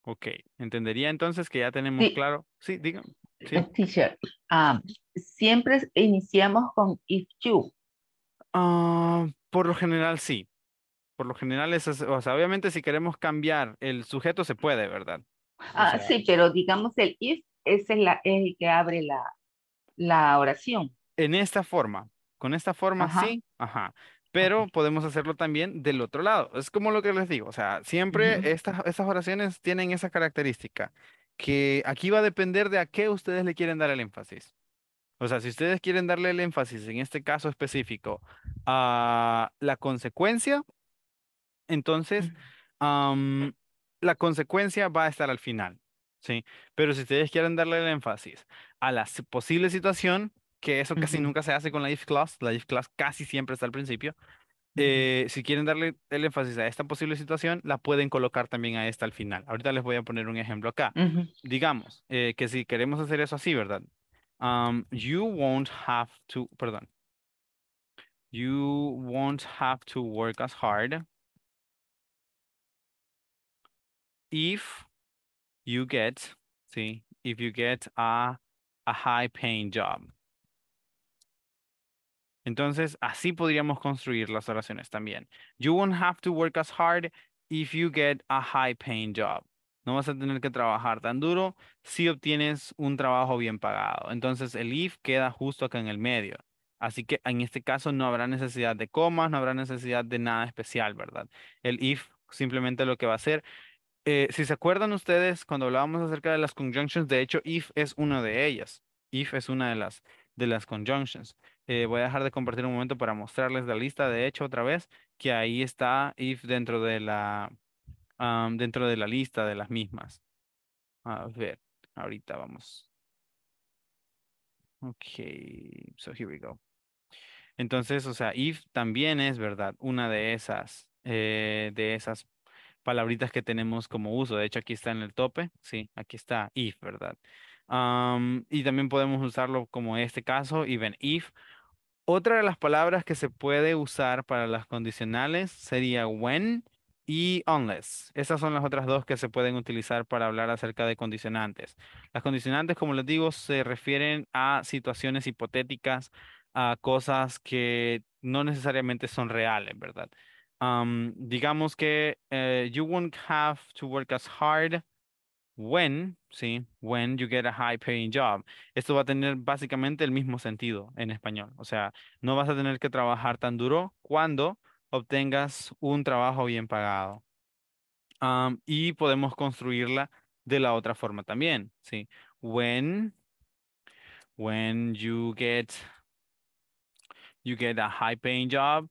Ok, entendería entonces que ya tenemos claro. Sí, dígame. Eh, teacher, ah, siempre iniciamos con if you. Ah, por lo general, sí. Por lo general, es, o sea, obviamente si queremos cambiar el sujeto se puede, ¿verdad? Ah, sí, pero digamos el if esa es, la, es el que abre la, oración. En esta forma, con esta forma sí, ajá. Pero podemos hacerlo también del otro lado. Es como lo que les digo, o sea, siempre estas, estas oraciones tienen esa característica, que aquí va a depender de a qué ustedes le quieren dar el énfasis. O sea, si ustedes quieren darle el énfasis en este caso específico a la consecuencia, entonces la consecuencia va a estar al final. Sí, pero si ustedes quieren darle el énfasis a la posible situación, que eso casi nunca se hace con la if clause, la if clause casi siempre está al principio. Eh, si quieren darle el énfasis a esta posible situación, la pueden colocar también a esta al final. Ahorita les voy a poner un ejemplo acá. Digamos eh, que si queremos hacer eso así, ¿verdad? Um, you won't have to, perdón. You won't have to work as hard if you get, see, if you get a, a high paying job. Entonces, así podríamos construir las oraciones también. You won't have to work as hard if you get a high paying job. No vas a tener que trabajar tan duro si obtienes un trabajo bien pagado. Entonces, el if queda justo acá en el medio. Así que en este caso no habrá necesidad de comas, no habrá necesidad de nada especial, ¿verdad? El if simplemente lo que va a hacer eh, si se acuerdan ustedes, cuando hablábamos acerca de las conjunctions, de hecho, if es una de ellas. If es una de las, de las conjunctions. Eh, voy a dejar de compartir un momento para mostrarles la lista, de hecho, otra vez, que ahí está if dentro de la, dentro de la lista de las mismas. A ver, ahorita vamos. Ok, so here we go. Entonces, o sea, if también es, ¿verdad? Una de esas, eh, de esas palabritas que tenemos como uso. De hecho, aquí está en el tope. Sí, aquí está if, ¿verdad? y también podemos usarlo como este caso, even if. Otra de las palabras que se puede usar para las condicionales sería when y unless. Esas son las otras dos que se pueden utilizar para hablar acerca de condicionantes. Las condicionantes, como les digo, se refieren a situaciones hipotéticas, a cosas que no necesariamente son reales, ¿verdad? Um, digamos que eh, you won't have to work as hard when, sí, when you get a high paying job. Esto va a tener básicamente el mismo sentido en español. O sea, no vas a tener que trabajar tan duro cuando obtengas un trabajo bien pagado. Um, y podemos construirla de la otra forma también, sí. When, when you get, you get a high paying job,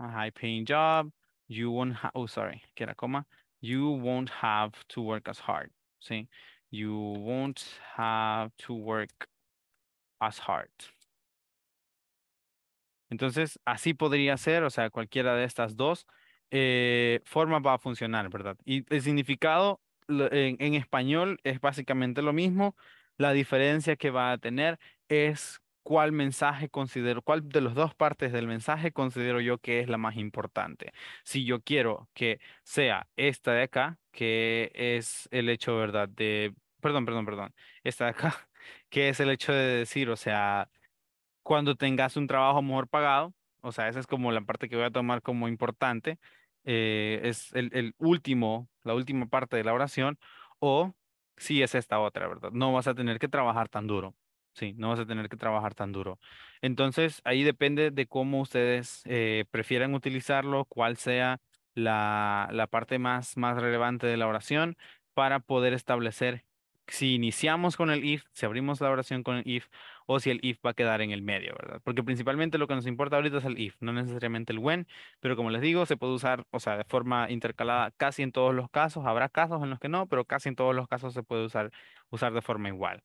a high paying job, you won't, oh, sorry, que era coma, you won't have to work as hard, ¿sí? You won't have to work as hard. Entonces, así podría ser, o sea, cualquiera de estas dos eh, formas va a funcionar, ¿verdad? Y el significado en español es básicamente lo mismo. La diferencia que va a tener es cuál mensaje considero, cuál de las dos partes del mensaje considero yo que es la más importante. Si yo quiero que sea esta de acá, que es el hecho, ¿verdad? De, perdón, perdón, perdón, esta de acá, que es el hecho de decir, o sea, cuando tengas un trabajo mejor pagado, o sea, esa es como la parte que voy a tomar como importante, eh, es el último, la última parte de la oración, o si es esta otra, ¿verdad? No vas a tener que trabajar tan duro. Sí, no vas a tener que trabajar tan duro. Entonces, ahí depende de cómo ustedes eh, prefieran utilizarlo, cuál sea la, parte más, más relevante de la oración para poder establecer si iniciamos con el if, si abrimos la oración con el if o si el if va a quedar en el medio, ¿verdad? Porque principalmente lo que nos importa ahorita es el if, no necesariamente el when, pero como les digo, se puede usar, o sea, de forma intercalada casi en todos los casos, habrá casos en los que no, pero casi en todos los casos se puede usar, usar de forma igual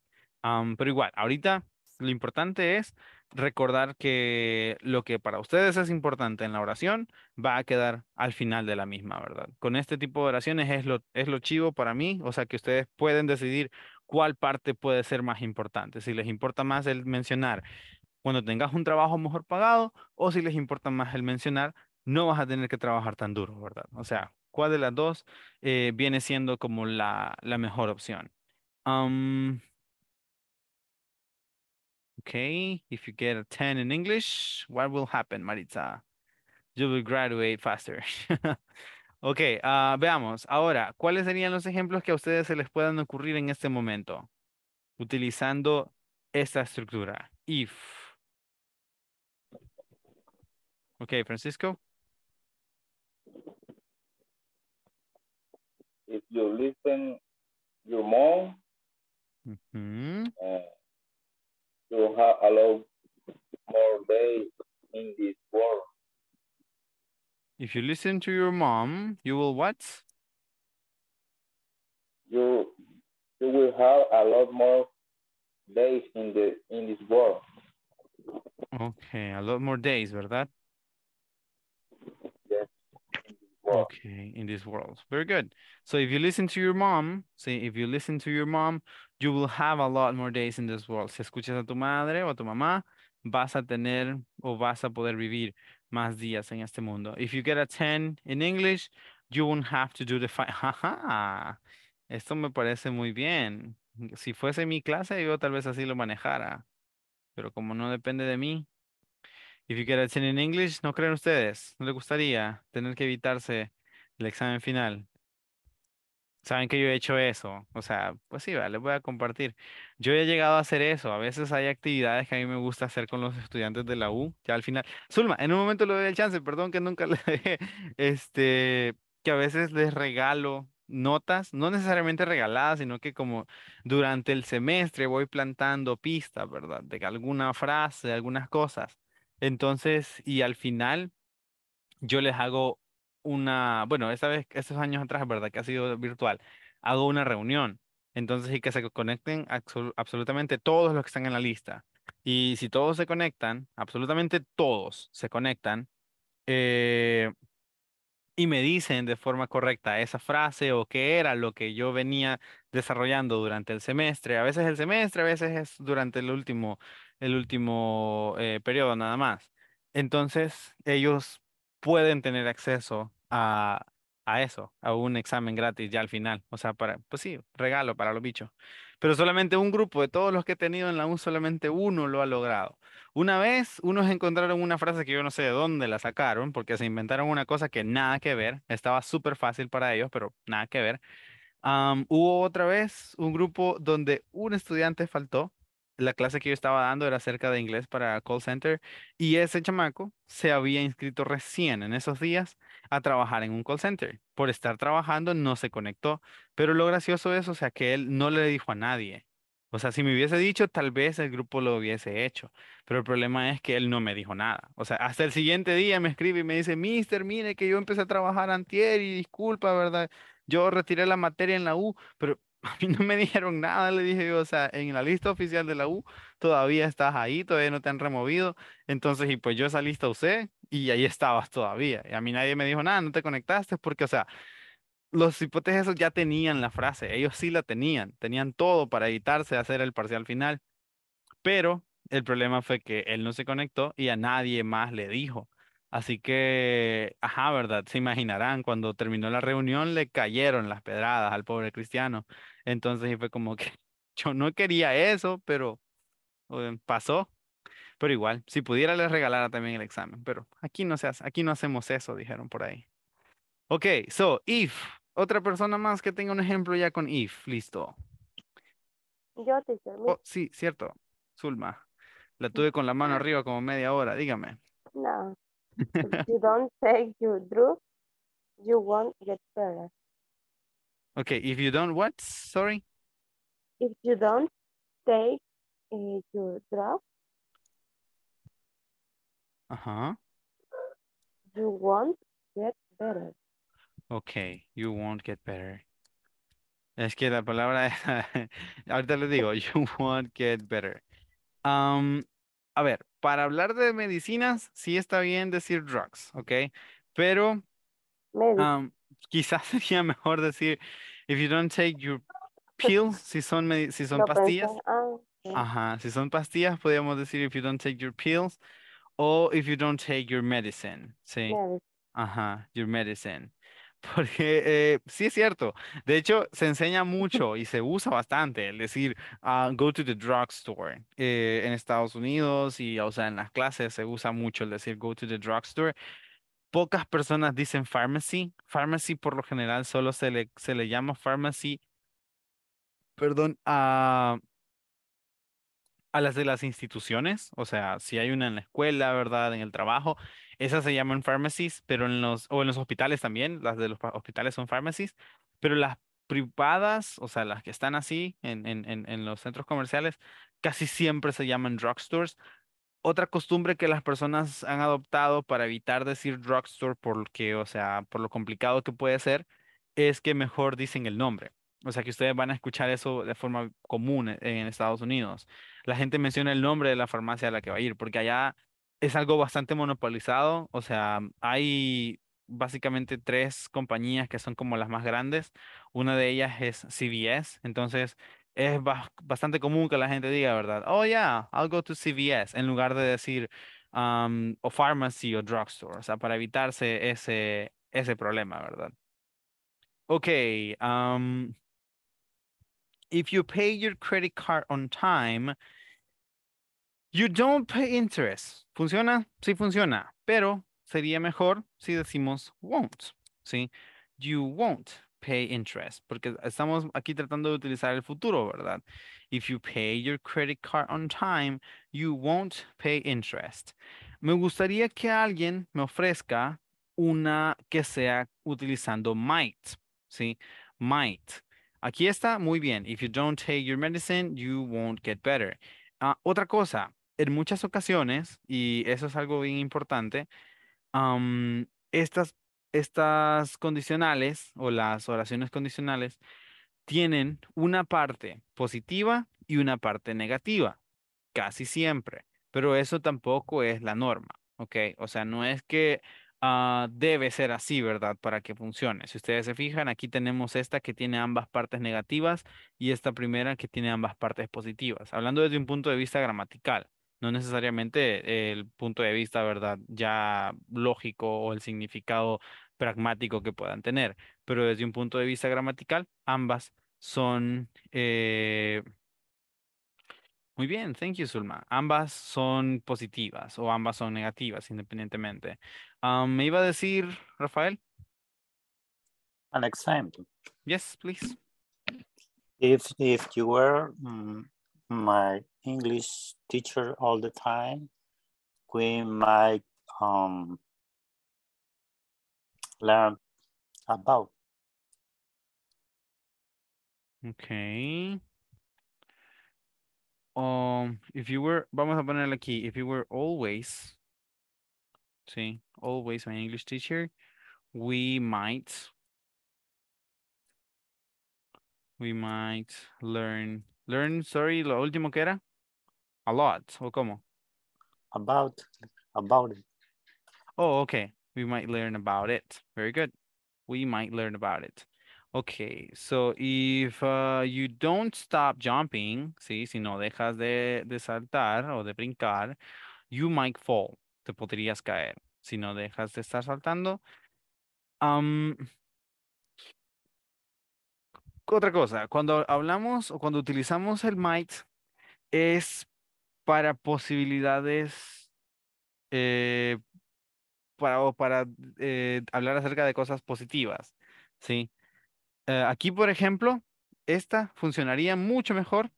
pero igual, ahorita lo importante es recordar que lo que para ustedes es importante en la oración va a quedar al final de la misma, ¿verdad? Con este tipo de oraciones es lo, es lo chivo para mí, o sea que ustedes pueden decidir cuál parte puede ser más importante. Si les importa más el mencionar cuando tengas un trabajo mejor pagado o si les importa más el mencionar no vas a tener que trabajar tan duro, ¿verdad? O sea, cuál de las dos eh, viene siendo como la, la mejor opción. Okay, if you get a 10 in English, what will happen, Maritza? You will graduate faster. Okay, ah, veamos. Ahora, ¿cuáles serían los ejemplos que a ustedes se les puedan ocurrir en este momento? Utilizando esta estructura. If. Okay, Francisco. If you listen your mom, to have lot more days in this world. If you listen to your mom, you will what? You you will have a lot more days in the in this world. Okay, a lot more days, ¿verdad? Yes. okay, in this world. Very good. So if you listen to your mom, say if you listen to your mom, You will have a lot more days in this world. Si escuchas a tu madre o a tu mamá, vas a tener o vas a poder vivir más días en este mundo. If you get a 10 in English, you won't have to do the five. esto me parece muy bien. Si fuese mi clase, yo tal vez así lo manejara. Pero como no depende de mí. If you get a 10 in English, ¿no creen ustedes? ¿No les gustaría tener que evitarse el examen final? saben que yo he hecho eso. O sea, pues sí, les voy a compartir. Yo he llegado a hacer eso. A veces hay actividades que a mí me gusta hacer con los estudiantes de la U. Ya al final, Zulma, en un momento le doy el chance, perdón que nunca le dejé, este, que a veces les regalo notas, no necesariamente regaladas, sino que como durante el semestre voy plantando pistas, ¿verdad? De alguna frase, de algunas cosas. Entonces, y al final yo les hago una, bueno, esa vez, esos años atrás, ¿verdad? Que ha sido virtual, hago una reunión. Entonces, y que se conecten absolutamente todos los que están en la lista. Y si todos se conectan, absolutamente todos se conectan, eh, y me dicen de forma correcta esa frase o qué era lo que yo venía desarrollando durante el semestre. A veces el semestre, a veces es durante el último, el último eh, periodo nada más. Entonces, ellos pueden tener acceso a, a eso, a un examen gratis ya al final. O sea, para, pues sí, regalo para los bichos. Pero solamente un grupo de todos los que he tenido en la U, solamente uno lo ha logrado. Una vez, unos encontraron una frase que yo no sé de dónde la sacaron, porque se inventaron una cosa que nada que ver. Estaba súper fácil para ellos, pero nada que ver. hubo otra vez un grupo donde un estudiante faltó la clase que yo estaba dando era acerca de inglés para call center y ese chamaco se había inscrito recién en esos días a trabajar en un call center. Por estar trabajando no se conectó, pero lo gracioso es, o sea, que él no le dijo a nadie. O sea, si me hubiese dicho, tal vez el grupo lo hubiese hecho, pero el problema es que él no me dijo nada. O sea, hasta el siguiente día me escribe y me dice, mister, mire que yo empecé a trabajar antier y disculpa, ¿verdad? Yo retiré la materia en la U, pero a mí no me dijeron nada, le dije yo, o sea, en la lista oficial de la U todavía estás ahí, todavía no te han removido. Entonces, y pues yo esa lista usé y ahí estabas todavía. Y a mí nadie me dijo nada, no te conectaste porque, o sea, los hipótesis ya tenían la frase, ellos sí la tenían, tenían todo para evitarse hacer el parcial final. Pero el problema fue que él no se conectó y a nadie más le dijo. Así que, ajá, ¿verdad? Se imaginarán, cuando terminó la reunión le cayeron las pedradas al pobre cristiano. Entonces fue como que yo no quería eso, pero eh, pasó. Pero igual, si pudiera les regalara también el examen, pero aquí no seas aquí no hacemos eso, dijeron por ahí. Ok, so if, otra persona más que tenga un ejemplo ya con if, listo. Yo te oh, sí, cierto. Zulma, la tuve con la mano arriba como media hora, dígame. No. you don't take your you won't get better. Okay, if you don't what? Sorry. If you don't take eh, your drug. Uh-huh. You won't get better. Okay, you won't get better. Es que la palabra, ahorita le digo, you won't get better. Um, a ver, para hablar de medicinas, sí está bien decir drugs, ¿ok? Pero... Um, quizás sería mejor decir, if you don't take your pills, si son, si son pastillas. Ah, ajá, si son pastillas, podríamos decir, if you don't take your pills, o if you don't take your medicine, sí. Ajá, your medicine. Porque eh, sí es cierto. De hecho, se enseña mucho y se usa bastante el decir ah, go to the drugstore. Eh, en Estados Unidos y, o sea, en las clases se usa mucho el decir go to the drugstore Pocas personas dicen pharmacy. Pharmacy por lo general solo se le, se le llama pharmacy, perdón, a, a las de las instituciones, o sea, si hay una en la escuela, ¿verdad? En el trabajo, esas se llaman pharmacies, pero en los, o en los hospitales también, las de los hospitales son pharmacies, pero las privadas, o sea, las que están así en, en, en los centros comerciales, casi siempre se llaman drugstores otra costumbre que las personas han adoptado para evitar decir drugstore porque, o sea, por lo complicado que puede ser, es que mejor dicen el nombre. O sea, que ustedes van a escuchar eso de forma común e, en Estados Unidos. La gente menciona el nombre de la farmacia a la que va a ir, porque allá es algo bastante monopolizado. O sea, hay básicamente tres compañías que son como las más grandes. Una de ellas es CVS. Entonces, es bastante común que la gente diga, ¿verdad? Oh, yeah, I'll go to CVS, en lugar de decir um, o pharmacy o drugstore, o sea, para evitarse ese, ese problema, ¿verdad? Ok. Um, if you pay your credit card on time, you don't pay interest. ¿Funciona? Sí funciona, pero sería mejor si decimos won't, ¿sí? You won't, pay interest, porque estamos aquí tratando de utilizar el futuro, ¿verdad? If you pay your credit card on time, you won't pay interest. Me gustaría que alguien me ofrezca una que sea utilizando might, ¿sí? Might. Aquí está, muy bien. If you don't take your medicine, you won't get better. Ah, otra cosa, en muchas ocasiones, y eso es algo bien importante, estas estas condicionales o las oraciones condicionales tienen una parte positiva y una parte negativa, casi siempre, pero eso tampoco es la norma, ¿ok? O sea, no es que ah, debe ser así, ¿verdad? Para que funcione. Si ustedes se fijan, aquí tenemos esta que tiene ambas partes negativas y esta primera que tiene ambas partes positivas, hablando desde un punto de vista gramatical no necesariamente el punto de vista, ¿verdad? Ya lógico o el significado pragmático que puedan tener. Pero desde un punto de vista gramatical, ambas son... Eh, muy bien, thank you, Zulma. Ambas son positivas o ambas son negativas, independientemente. Ah, ¿Me iba a decir, Rafael? An example. Yes, please. If, if you were mm, my English teacher all the time, we might um, learn about. Okay. Um, if you were, vamos a ponerle aquí, if you were always, see, always my English teacher, we might, we might learn, learn, sorry, lo último que era, a lot, o como? About, about it. Oh, okay, We might learn about it. Very good. We might learn about it. Okay, so if uh, you don't stop jumping, ¿sí? si no dejas de, de saltar o de brincar, you might fall. Te podrías caer si no dejas de estar saltando. Um, otra cosa, cuando hablamos o cuando utilizamos el might es para posibilidades eh, para, eh, hablar acerca de cosas positivas, ¿sí? Eh, aquí, por ejemplo, esta funcionaría mucho mejor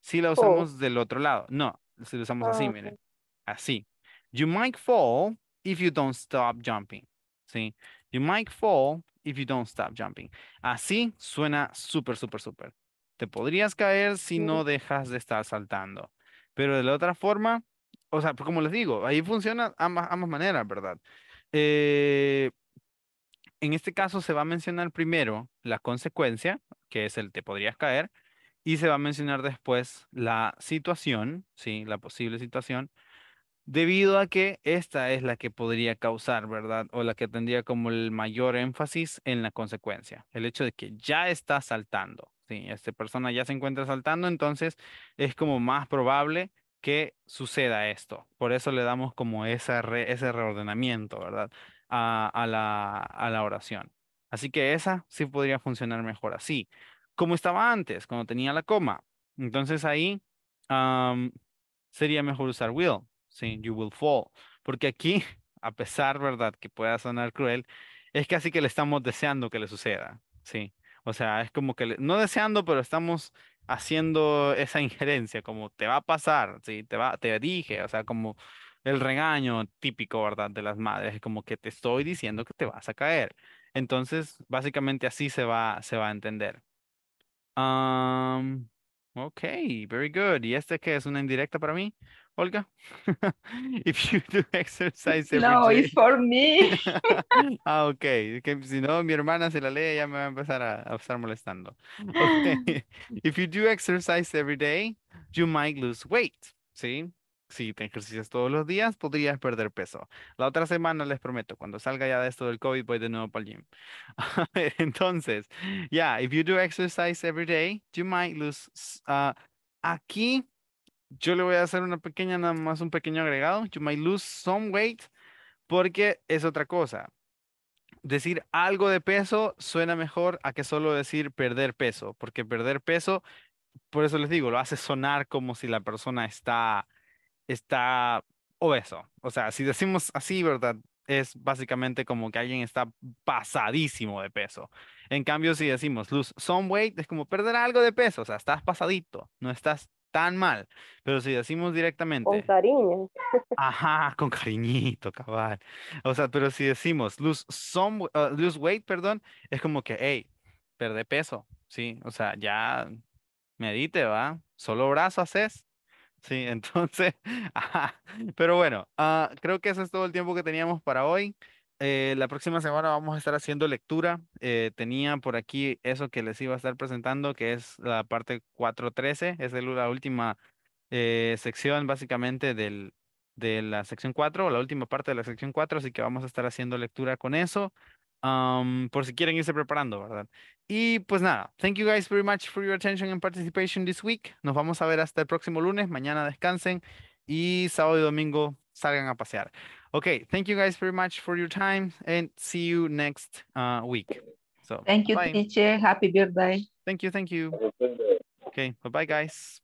si la oh. usamos del otro lado. No, si la usamos así, ah, miren, así. You might fall if you don't stop jumping, ¿sí? You might fall if you don't stop jumping. Así suena súper, súper, súper. Te podrías caer si no dejas de estar saltando. Pero de la otra forma, o sea, pues, como les digo, ahí funciona ambas, ambas maneras, ¿verdad? Eh, en este caso se va a mencionar primero la consecuencia, que es el te podrías caer, y se va a mencionar después la situación, ¿sí? La posible situación, debido a que esta es la que podría causar, ¿verdad? O la que tendría como el mayor énfasis en la consecuencia, el hecho de que ya está saltando, ¿sí? Esta persona ya se encuentra saltando, entonces es como más probable que suceda esto. Por eso le damos como esa ese reordenamiento, ¿verdad? A, la, a la oración. Así que esa sí podría funcionar mejor así, como estaba antes, cuando tenía la coma. Entonces ahí sería mejor usar will, ¿sí? You will fall. Porque aquí, a pesar, ¿verdad? Que pueda sonar cruel, es casi que le estamos deseando que le suceda, ¿sí? O sea, es como que no deseando, pero estamos haciendo esa injerencia, como te va a pasar, ¿sí? te, va, te dije, o sea, como el regaño típico, ¿verdad? De las madres, como que te estoy diciendo que te vas a caer. Entonces, básicamente así se va, se va a entender. Um, ok, very good. ¿Y este que es una indirecta para mí? Olga, if you do exercise every no, es it's for me. ah, ok. Que, si no, mi hermana se la lee, ya me va a empezar a, estar molestando. Okay. if you do exercise every day, you might lose weight. ¿Sí? si te ejercitas todos los días, podrías perder peso. La otra semana, les prometo, cuando salga ya de esto del COVID, voy de nuevo para el gym. Entonces, yeah, if you do exercise every day, you might lose. Ah, aquí yo le voy a hacer una pequeña, nada más un pequeño agregado. You might lose some weight, porque es otra cosa. Decir algo de peso suena mejor a que solo decir perder peso, porque perder peso, por eso les digo, lo hace sonar como si la persona está, está obeso. O sea, si decimos así, ¿verdad? Es básicamente como que alguien está pasadísimo de peso. En cambio, si decimos lose some weight, es como perder algo de peso, o sea, estás pasadito, no estás tan mal, pero si decimos directamente. Con cariño. Ajá, con cariñito, cabal. O sea, pero si decimos lose, some, uh, luz weight, perdón, es como que, hey, perde peso, ¿sí? O sea, ya medite, ¿va? Solo brazo haces. Sí, entonces, ajá. pero bueno, ah, creo que ese es todo el tiempo que teníamos para hoy. Eh, la próxima semana vamos a estar haciendo lectura. Eh, tenía por aquí eso que les iba a estar presentando, que es la parte 413, es la última eh, sección básicamente del, de la sección 4, o la última parte de la sección 4, así que vamos a estar haciendo lectura con eso, por si quieren irse preparando, ¿verdad? Y pues nada, thank you guys very much for your attention and participation this week. Nos vamos a ver hasta el próximo lunes, mañana descansen y sábado y domingo salgan a pasear. Okay, thank you guys very much for your time and see you next uh, week. So thank you, bye. teacher. Happy birthday. Thank you, thank you. Okay, bye bye, guys.